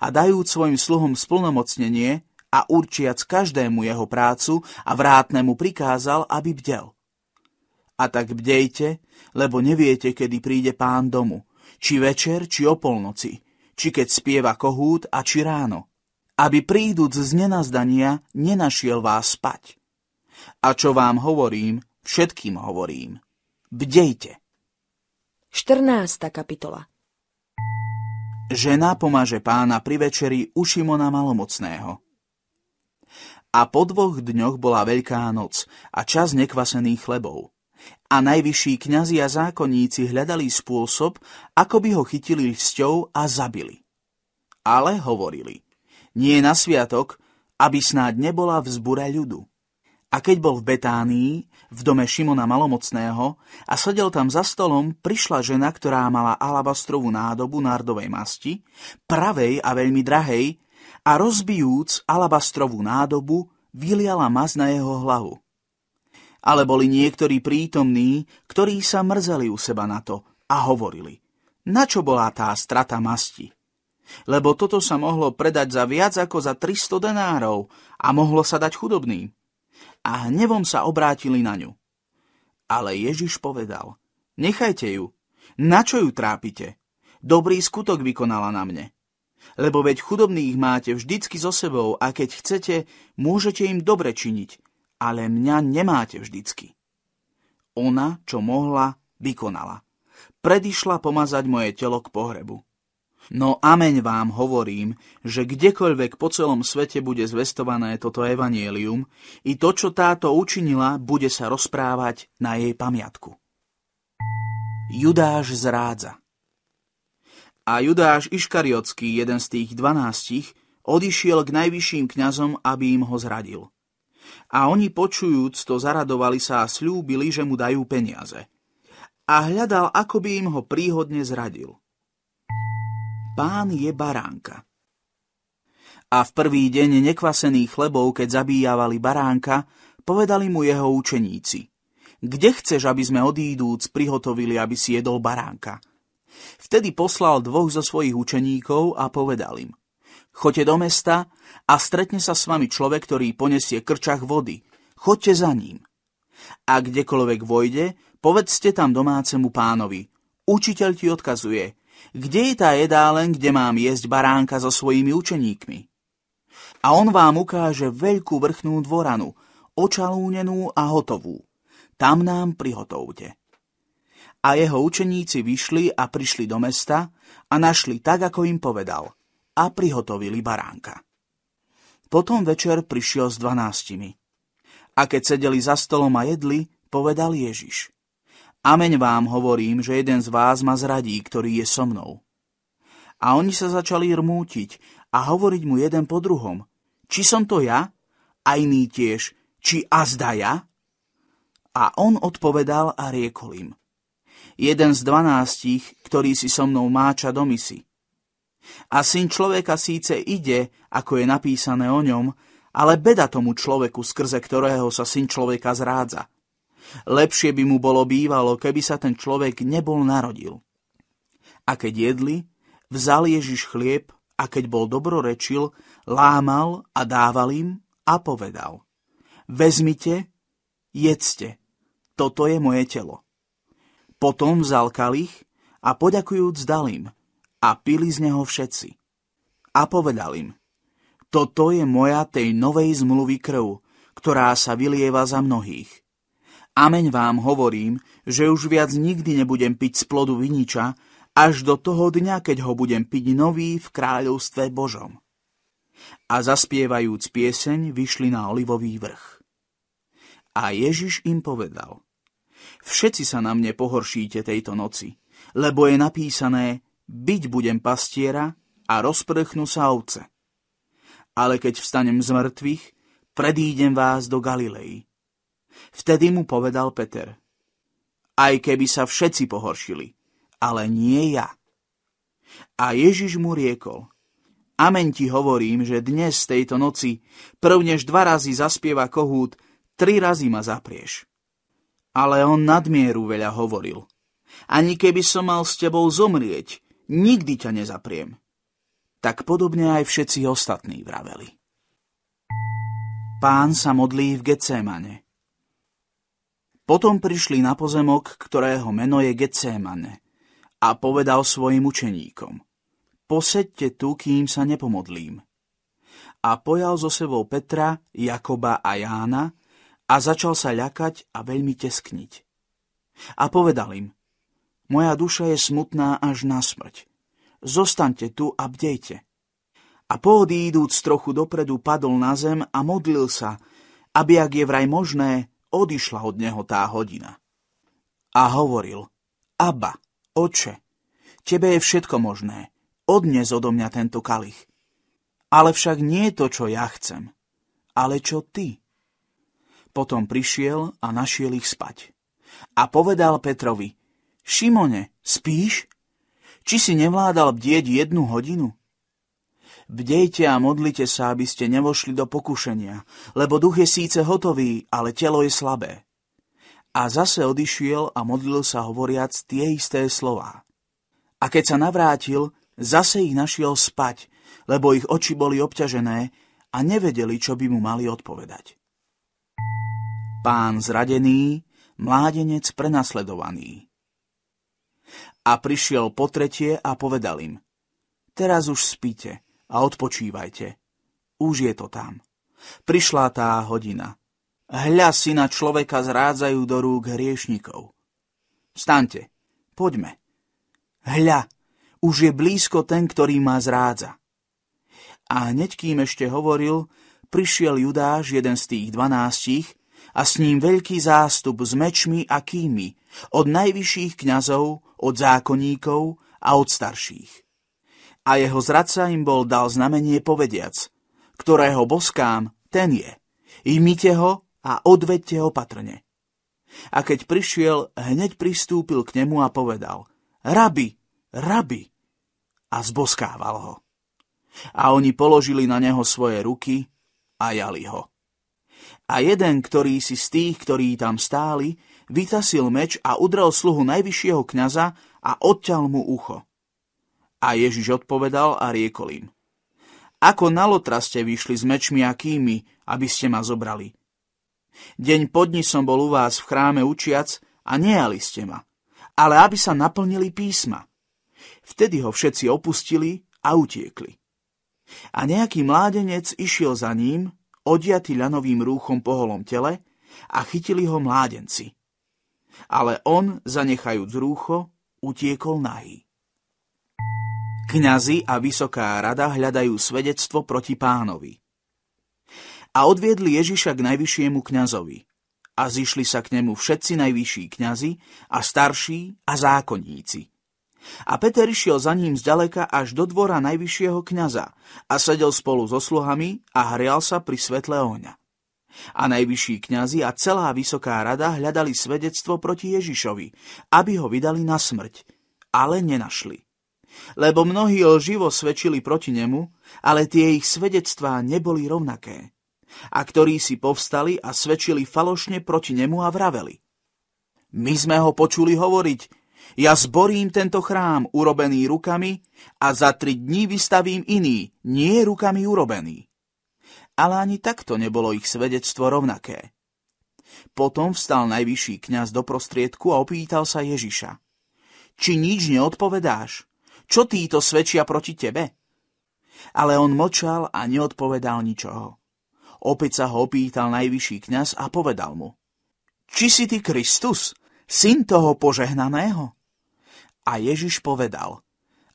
a dajúc svojim sluhom splnomocnenie a určiac každému jeho prácu a vrátnemu prikázal, aby bdel. A tak bdejte, lebo neviete, kedy príde pán domu, či večer, či o polnoci, či keď spieva kohút a či ráno, aby príduc z nenazdania nenašiel vás spať. A čo vám hovorím, všetkým hovorím. Bdejte. 14. kapitola Žena pomáže pána pri večeri u Šimona Malomocného. A po dvoch dňoch bola veľká noc a čas nekvasených chlebov. A najvyšší kňazi a zákonníci hľadali spôsob, ako by ho chytili sťou a zabili. Ale hovorili, nie na sviatok, aby snáď nebola vzbura ľudu. A keď bol v Betánii, v dome Šimona Malomocného a sedel tam za stolom, prišla žena, ktorá mala alabastrovú nádobu nárdovej masti, pravej a veľmi drahej, a rozbijúc alabastrovú nádobu, vyliala mas na jeho hlavu. Ale boli niektorí prítomní, ktorí sa mrzeli u seba na to a hovorili, na čo bola tá strata masti? Lebo toto sa mohlo predať za viac ako za 300 denárov a mohlo sa dať chudobným a hnevom sa obrátili na ňu. Ale Ježiš povedal, nechajte ju, na čo ju trápite? Dobrý skutok vykonala na mne. Lebo veď chudobných máte vždycky so sebou a keď chcete, môžete im dobre činiť, ale mňa nemáte vždycky. Ona, čo mohla, vykonala. Predišla pomazať moje telo k pohrebu. No ameň vám hovorím, že kdekoľvek po celom svete bude zvestované toto evanielium, i to, čo táto učinila, bude sa rozprávať na jej pamiatku. Judáš zrádza. A Judáš Iškariotský, jeden z tých dvanástich, odišiel k najvyšším kňazom, aby im ho zradil. A oni počujúc to zaradovali sa a slúbili, že mu dajú peniaze. A hľadal, ako by im ho príhodne zradil – pán je baránka. A v prvý deň nekvasených chlebov, keď zabíjavali baránka, povedali mu jeho učeníci. Kde chceš, aby sme odídúc prihotovili, aby si jedol baránka? Vtedy poslal dvoch zo svojich učeníkov a povedal im. Choďte do mesta a stretne sa s vami človek, ktorý ponesie krčach vody. Choďte za ním. A kdekoľvek vojde, povedzte tam domácemu pánovi. Učiteľ ti odkazuje, kde je tá jedálen, kde mám jesť baránka so svojimi učeníkmi? A on vám ukáže veľkú vrchnú dvoranu, očalúnenú a hotovú. Tam nám prihotovte. A jeho učeníci vyšli a prišli do mesta a našli tak, ako im povedal, a prihotovili baránka. Potom večer prišiel s dvanáctimi. A keď sedeli za stolom a jedli, povedal Ježiš. Ameň vám hovorím, že jeden z vás ma zradí, ktorý je so mnou. A oni sa začali rmútiť a hovoriť mu jeden po druhom. Či som to ja? A iný tiež. Či azda ja? A on odpovedal a riekol im. Jeden z dvanástich, ktorý si so mnou máča do misi. A syn človeka síce ide, ako je napísané o ňom, ale beda tomu človeku, skrze ktorého sa syn človeka zrádza – Lepšie by mu bolo bývalo, keby sa ten človek nebol narodil. A keď jedli, vzal Ježiš chlieb a keď bol dobrorečil, lámal a dával im a povedal. Vezmite, jedzte, toto je moje telo. Potom vzal kalich a poďakujúc dal im a pili z neho všetci. A povedal im, toto je moja tej novej zmluvy krv, ktorá sa vylieva za mnohých. Ameň vám hovorím, že už viac nikdy nebudem piť z plodu viniča, až do toho dňa, keď ho budem piť nový v kráľovstve Božom. A zaspievajúc pieseň, vyšli na olivový vrch. A Ježiš im povedal, všetci sa na mne pohoršíte tejto noci, lebo je napísané, byť budem pastiera a rozprchnú sa ovce. Ale keď vstanem z mŕtvych, predídem vás do Galilei. Vtedy mu povedal Peter. Aj keby sa všetci pohoršili, ale nie ja. A Ježiš mu riekol. Amen ti hovorím, že dnes tejto noci, prvnež dva razy zaspieva kohút, tri razy ma zaprieš. Ale on nadmieru veľa hovoril. Ani keby som mal s tebou zomrieť, nikdy ťa nezapriem. Tak podobne aj všetci ostatní vraveli. Pán sa modlí v Gecémane. Potom prišli na pozemok, ktorého meno je Getsémane, a povedal svojim učeníkom, posedte tu, kým sa nepomodlím. A pojal zo sebou Petra, Jakoba a Jána a začal sa ľakať a veľmi teskniť. A povedal im, moja duša je smutná až na smrť. Zostaňte tu a bdejte. A poodídúc trochu dopredu padol na zem a modlil sa, aby ak je vraj možné, odišla od neho tá hodina. A hovoril, Aba, oče, tebe je všetko možné, odnes odo mňa tento kalich. Ale však nie je to, čo ja chcem, ale čo ty. Potom prišiel a našiel ich spať. A povedal Petrovi, Šimone, spíš? Či si nevládal bdieť jednu hodinu? Bdejte a modlite sa, aby ste nevošli do pokušenia, lebo duch je síce hotový, ale telo je slabé. A zase odišiel a modlil sa hovoriac tie isté slova. A keď sa navrátil, zase ich našiel spať, lebo ich oči boli obťažené a nevedeli, čo by mu mali odpovedať. Pán zradený, mládenec prenasledovaný. A prišiel po tretie a povedal im, teraz už spíte a odpočívajte. Už je to tam. Prišla tá hodina. Hľa syna človeka zrádzajú do rúk hriešnikov. Staňte, poďme. Hľa, už je blízko ten, ktorý ma zrádza. A hneď kým ešte hovoril, prišiel Judáš, jeden z tých dvanástich, a s ním veľký zástup s mečmi a kými, od najvyšších kňazov, od zákonníkov a od starších a jeho zradca im bol dal znamenie povediac, ktorého boskám, ten je. Imite ho a odvedte opatrne. A keď prišiel, hneď pristúpil k nemu a povedal, rabi, rabi, a zboskával ho. A oni položili na neho svoje ruky a jali ho. A jeden, ktorý si z tých, ktorí tam stáli, vytasil meč a udrel sluhu najvyššieho kňaza a odťal mu ucho. A Ježiš odpovedal a riekol im. Ako na lotra ste vyšli s mečmi a kými, aby ste ma zobrali? Deň po dni som bol u vás v chráme učiac a nejali ste ma, ale aby sa naplnili písma. Vtedy ho všetci opustili a utiekli. A nejaký mládenec išiel za ním, odiatý ľanovým rúchom po holom tele, a chytili ho mládenci. Ale on, zanechajúc rúcho, utiekol nahý. Kňazi a Vysoká rada hľadajú svedectvo proti pánovi. A odviedli Ježiša k najvyššiemu kňazovi. A zišli sa k nemu všetci najvyšší kňazi a starší a zákonníci. A Peter išiel za ním zďaleka až do dvora najvyššieho kňaza a sedel spolu so sluhami a hrial sa pri svetle ohňa. A najvyšší kňazi a celá vysoká rada hľadali svedectvo proti Ježišovi, aby ho vydali na smrť, ale nenašli lebo mnohí lživo svedčili proti nemu, ale tie ich svedectvá neboli rovnaké. A ktorí si povstali a svedčili falošne proti nemu a vraveli. My sme ho počuli hovoriť, ja zborím tento chrám urobený rukami a za tri dní vystavím iný, nie rukami urobený. Ale ani takto nebolo ich svedectvo rovnaké. Potom vstal najvyšší kňaz do prostriedku a opýtal sa Ježiša. Či nič neodpovedáš? Čo títo svedčia proti tebe? Ale on močal a neodpovedal ničoho. Opäť sa ho opýtal najvyšší kňaz a povedal mu. Či si ty Kristus, syn toho požehnaného? A Ježiš povedal,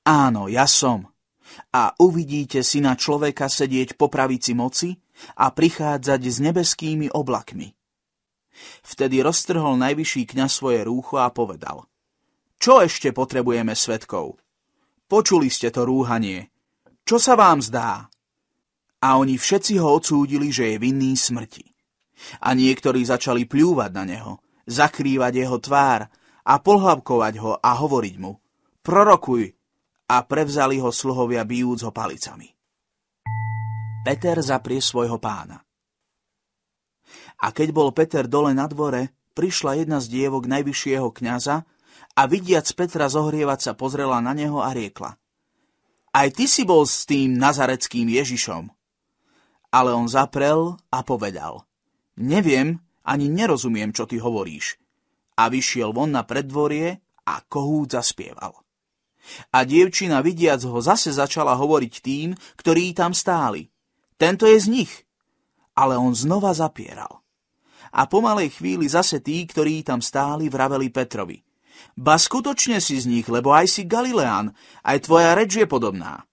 áno, ja som. A uvidíte syna človeka sedieť po pravici moci a prichádzať s nebeskými oblakmi. Vtedy roztrhol najvyšší kňaz svoje rúcho a povedal, čo ešte potrebujeme svetkov? Počuli ste to rúhanie. Čo sa vám zdá? A oni všetci ho odsúdili, že je vinný smrti. A niektorí začali pľúvať na neho, zakrývať jeho tvár a polhlavkovať ho a hovoriť mu Prorokuj! A prevzali ho sluhovia bijúc ho palicami. Peter zaprie svojho pána. A keď bol Peter dole na dvore, prišla jedna z dievok najvyššieho kňaza, a vidiac Petra zohrievať sa pozrela na neho a riekla. Aj ty si bol s tým nazareckým Ježišom. Ale on zaprel a povedal. Neviem, ani nerozumiem, čo ty hovoríš. A vyšiel von na predvorie a kohút zaspieval. A dievčina vidiac ho zase začala hovoriť tým, ktorí tam stáli. Tento je z nich. Ale on znova zapieral. A po malej chvíli zase tí, ktorí tam stáli, vraveli Petrovi – Ba skutočne si z nich, lebo aj si Galileán, aj tvoja reč je podobná.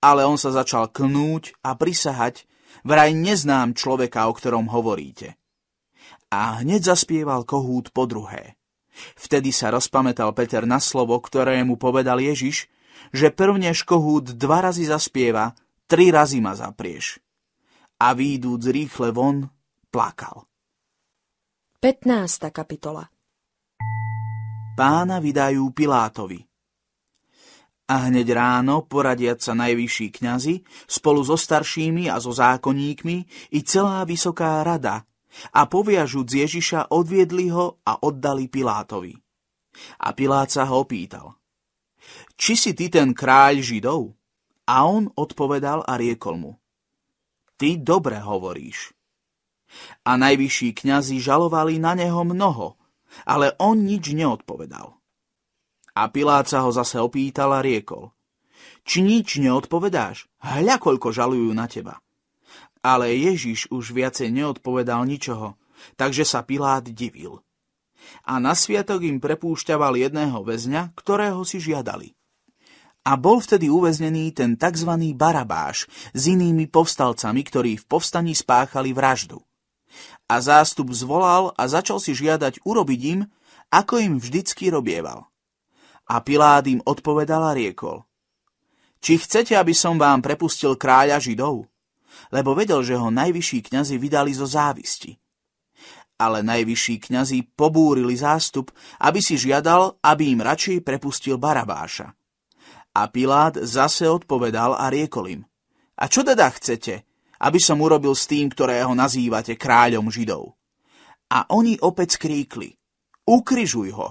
Ale on sa začal knúť a prisahať, vraj neznám človeka, o ktorom hovoríte. A hneď zaspieval kohút po druhé. Vtedy sa rozpamätal Peter na slovo, ktoré mu povedal Ježiš, že prvnež kohút dva razy zaspieva, tri razy ma zaprieš. A výjdúc rýchle von, plakal. 15. kapitola pána vydajú Pilátovi. A hneď ráno, poradiať sa najvyšší kňazi, spolu so staršími a so zákonníkmi i celá vysoká rada, a poviažúc Ježiša odviedli ho a oddali Pilátovi. A Pilát sa ho opýtal, či si ty ten kráľ Židov? A on odpovedal a riekol mu, ty dobre hovoríš. A najvyšší kňazi žalovali na neho mnoho, ale on nič neodpovedal. A Pilát sa ho zase opýtal a riekol. Či nič neodpovedáš? Hľa koľko žalujú na teba. Ale Ježiš už viacej neodpovedal ničoho, takže sa Pilát divil. A na sviatok im prepúšťaval jedného väzňa, ktorého si žiadali. A bol vtedy uväznený ten tzv. Barabáš s inými povstalcami, ktorí v povstaní spáchali vraždu. A zástup zvolal a začal si žiadať urobiť im, ako im vždycky robieval. A Pilát im odpovedal a riekol. Či chcete, aby som vám prepustil kráľa Židov? Lebo vedel, že ho najvyšší kňazi vydali zo závisti. Ale najvyšší kňazi pobúrili zástup, aby si žiadal, aby im radšej prepustil Barabáša. A Pilát zase odpovedal a riekol im. A čo teda chcete? aby som urobil s tým, ktorého nazývate kráľom Židov. A oni opäť skríkli, ukryžuj ho.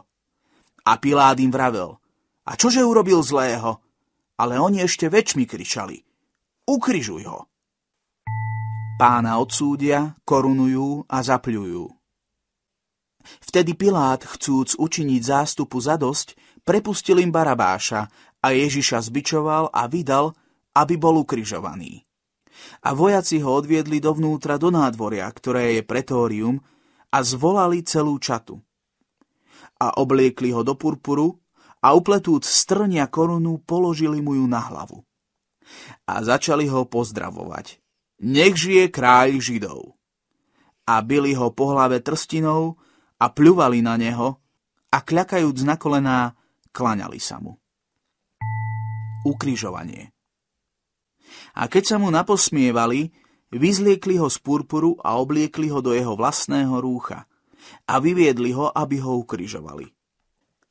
A Pilát im vravel, a čože urobil zlého? Ale oni ešte väčšmi kričali, ukryžuj ho. Pána odsúdia, korunujú a zapľujú. Vtedy Pilát, chcúc učiniť zástupu zadosť, prepustil im Barabáša a Ježiša zbičoval a vydal, aby bol ukrižovaný a vojaci ho odviedli dovnútra do nádvoria, ktoré je pretórium, a zvolali celú čatu. A obliekli ho do purpuru a upletúc strnia korunu, položili mu ju na hlavu. A začali ho pozdravovať. Nech žije kráľ Židov. A byli ho po hlave trstinou a pľuvali na neho a kľakajúc na kolená, klaňali sa mu. Ukrižovanie a keď sa mu naposmievali, vyzliekli ho z purpuru a obliekli ho do jeho vlastného rúcha a vyviedli ho, aby ho ukryžovali.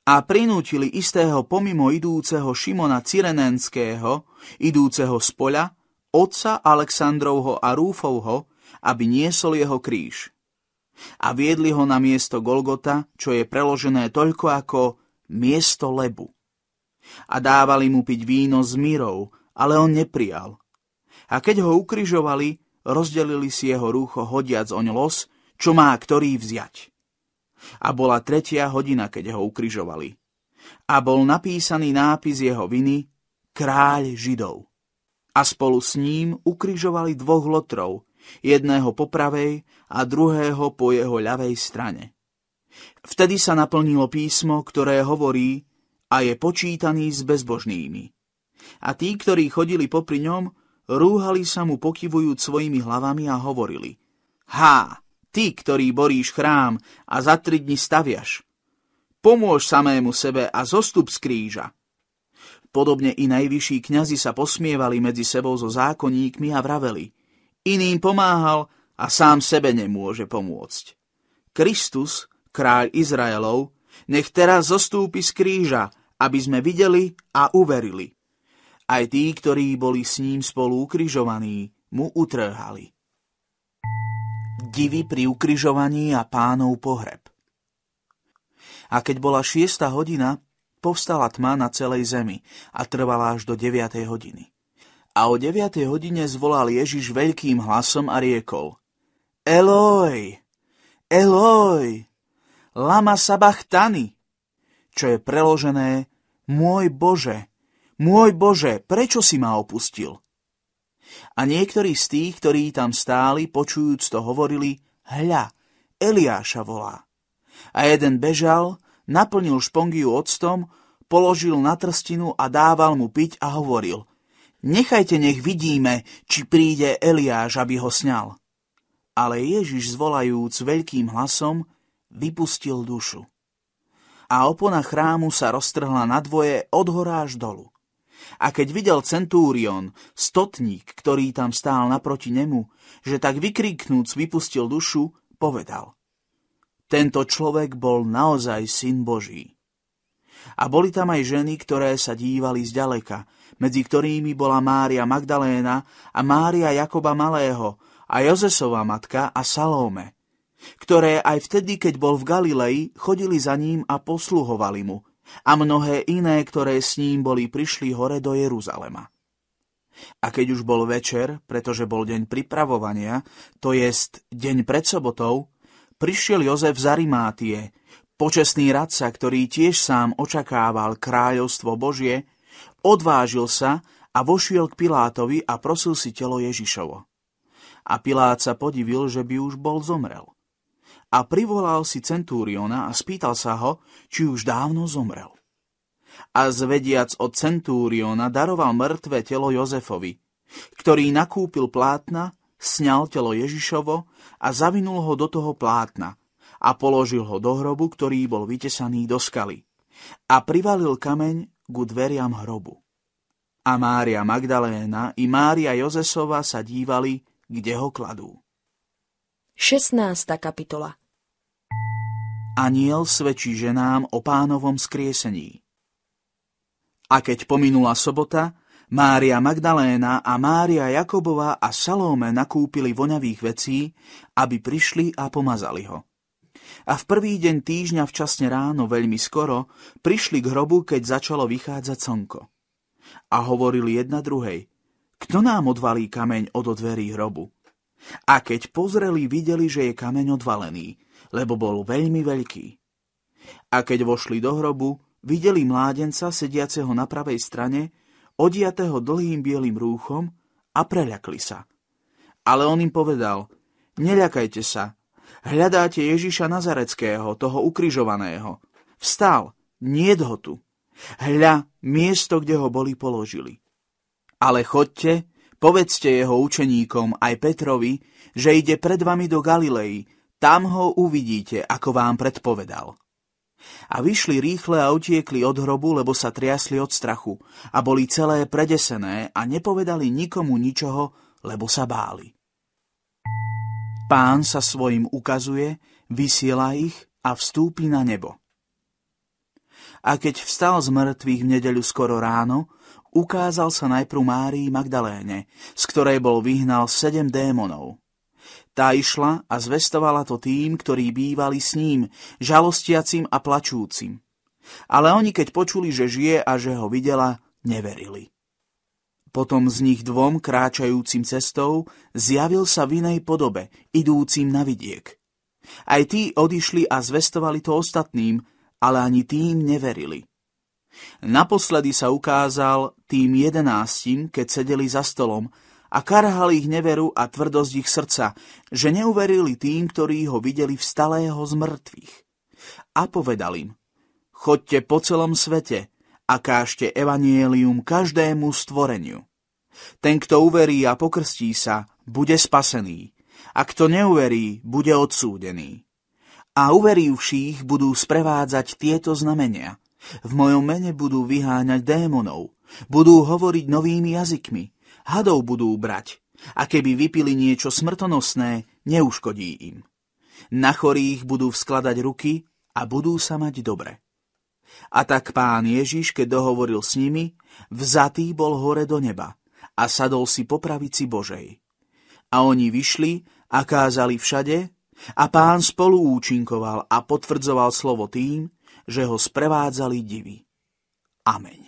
A prinútili istého pomimo idúceho Šimona Cyrenenského, idúceho z poľa, otca Aleksandrovho a Rúfovho, aby niesol jeho kríž. A viedli ho na miesto Golgota, čo je preložené toľko ako miesto lebu. A dávali mu piť víno z myrov, ale on neprijal – a keď ho ukrižovali, rozdelili si jeho rúcho hodiac oň los, čo má ktorý vziať. A bola tretia hodina, keď ho ukrižovali. A bol napísaný nápis jeho viny Kráľ Židov. A spolu s ním ukrižovali dvoch lotrov, jedného po pravej a druhého po jeho ľavej strane. Vtedy sa naplnilo písmo, ktoré hovorí a je počítaný s bezbožnými. A tí, ktorí chodili popri ňom, rúhali sa mu pokivujúc svojimi hlavami a hovorili Há, ty, ktorý boríš chrám a za tri dni staviaš, pomôž samému sebe a zostup z kríža. Podobne i najvyšší kňazi sa posmievali medzi sebou so zákonníkmi a vraveli Iným pomáhal a sám sebe nemôže pomôcť. Kristus, kráľ Izraelov, nech teraz zostúpi z kríža, aby sme videli a uverili. Aj tí, ktorí boli s ním spolu ukrižovaní, mu utrhali. Divy pri ukrižovaní a pánov pohreb. A keď bola 6. hodina, povstala tma na celej zemi a trvala až do 9. hodiny. A o 9. hodine zvolal Ježiš veľkým hlasom a riekol Eloj, Eloj, lama sabachtani, čo je preložené Môj Bože, môj Bože, prečo si ma opustil? A niektorí z tých, ktorí tam stáli, počujúc to, hovorili, hľa, Eliáša volá. A jeden bežal, naplnil špongiu octom, položil na trstinu a dával mu piť a hovoril, nechajte nech vidíme, či príde Eliáš, aby ho sňal. Ale Ježiš zvolajúc veľkým hlasom, vypustil dušu. A opona chrámu sa roztrhla na dvoje od hora až dolu a keď videl centúrion, stotník, ktorý tam stál naproti nemu, že tak vykriknúc vypustil dušu, povedal. Tento človek bol naozaj syn Boží. A boli tam aj ženy, ktoré sa dívali zďaleka, medzi ktorými bola Mária Magdaléna a Mária Jakoba Malého a Jozesova matka a Salome, ktoré aj vtedy, keď bol v Galilei, chodili za ním a posluhovali mu – a mnohé iné, ktoré s ním boli, prišli hore do Jeruzalema. A keď už bol večer, pretože bol deň pripravovania, to jest deň pred sobotou, prišiel Jozef z Arimátie, počestný radca, ktorý tiež sám očakával kráľovstvo Božie, odvážil sa a vošiel k Pilátovi a prosil si telo Ježišovo. A Pilát sa podivil, že by už bol zomrel a privolal si centúriona a spýtal sa ho, či už dávno zomrel. A zvediac od centúriona daroval mŕtve telo Jozefovi, ktorý nakúpil plátna, sňal telo Ježišovo a zavinul ho do toho plátna a položil ho do hrobu, ktorý bol vytesaný do skaly a privalil kameň ku dveriam hrobu. A Mária Magdaléna i Mária Jozesova sa dívali, kde ho kladú. 16. kapitola Aniel svedčí ženám o pánovom skriesení. A keď pominula sobota, Mária Magdaléna a Mária Jakobová a Salome nakúpili voňavých vecí, aby prišli a pomazali ho. A v prvý deň týždňa včasne ráno veľmi skoro prišli k hrobu, keď začalo vychádzať slnko. A hovorili jedna druhej, kto nám odvalí kameň od dverí hrobu? A keď pozreli, videli, že je kameň odvalený, lebo bol veľmi veľký. A keď vošli do hrobu, videli mládenca sediaceho na pravej strane, odiatého dlhým bielým rúchom a preľakli sa. Ale on im povedal, neľakajte sa, hľadáte Ježiša Nazareckého, toho ukrižovaného. Vstal, nie ho tu. Hľa, miesto, kde ho boli položili. Ale chodte Povedzte jeho učeníkom aj Petrovi, že ide pred vami do Galilei, tam ho uvidíte, ako vám predpovedal. A vyšli rýchle a utiekli od hrobu, lebo sa triasli od strachu a boli celé predesené a nepovedali nikomu ničoho, lebo sa báli. Pán sa svojim ukazuje, vysiela ich a vstúpi na nebo. A keď vstal z mŕtvych v nedeľu skoro ráno, ukázal sa najprv Márii Magdaléne, z ktorej bol vyhnal sedem démonov. Tá išla a zvestovala to tým, ktorí bývali s ním, žalostiacim a plačúcim. Ale oni, keď počuli, že žije a že ho videla, neverili. Potom z nich dvom kráčajúcim cestou zjavil sa v inej podobe, idúcim na vidiek. Aj tí odišli a zvestovali to ostatným, ale ani tým neverili. Naposledy sa ukázal tým jedenástim, keď sedeli za stolom a karhal ich neveru a tvrdosť ich srdca, že neuverili tým, ktorí ho videli v stalého z mŕtvych. A povedal im, chodte po celom svete a kážte evanielium každému stvoreniu. Ten, kto uverí a pokrstí sa, bude spasený, a kto neuverí, bude odsúdený. A všich budú sprevádzať tieto znamenia – v mojom mene budú vyháňať démonov, budú hovoriť novými jazykmi, hadov budú brať a keby vypili niečo smrtonosné, neuškodí im. Na chorých budú vskladať ruky a budú sa mať dobre. A tak pán Ježiš, keď dohovoril s nimi, vzatý bol hore do neba a sadol si po pravici Božej. A oni vyšli a kázali všade, a pán spolu účinkoval a potvrdzoval slovo tým, že ho sprevádzali divy. Amen.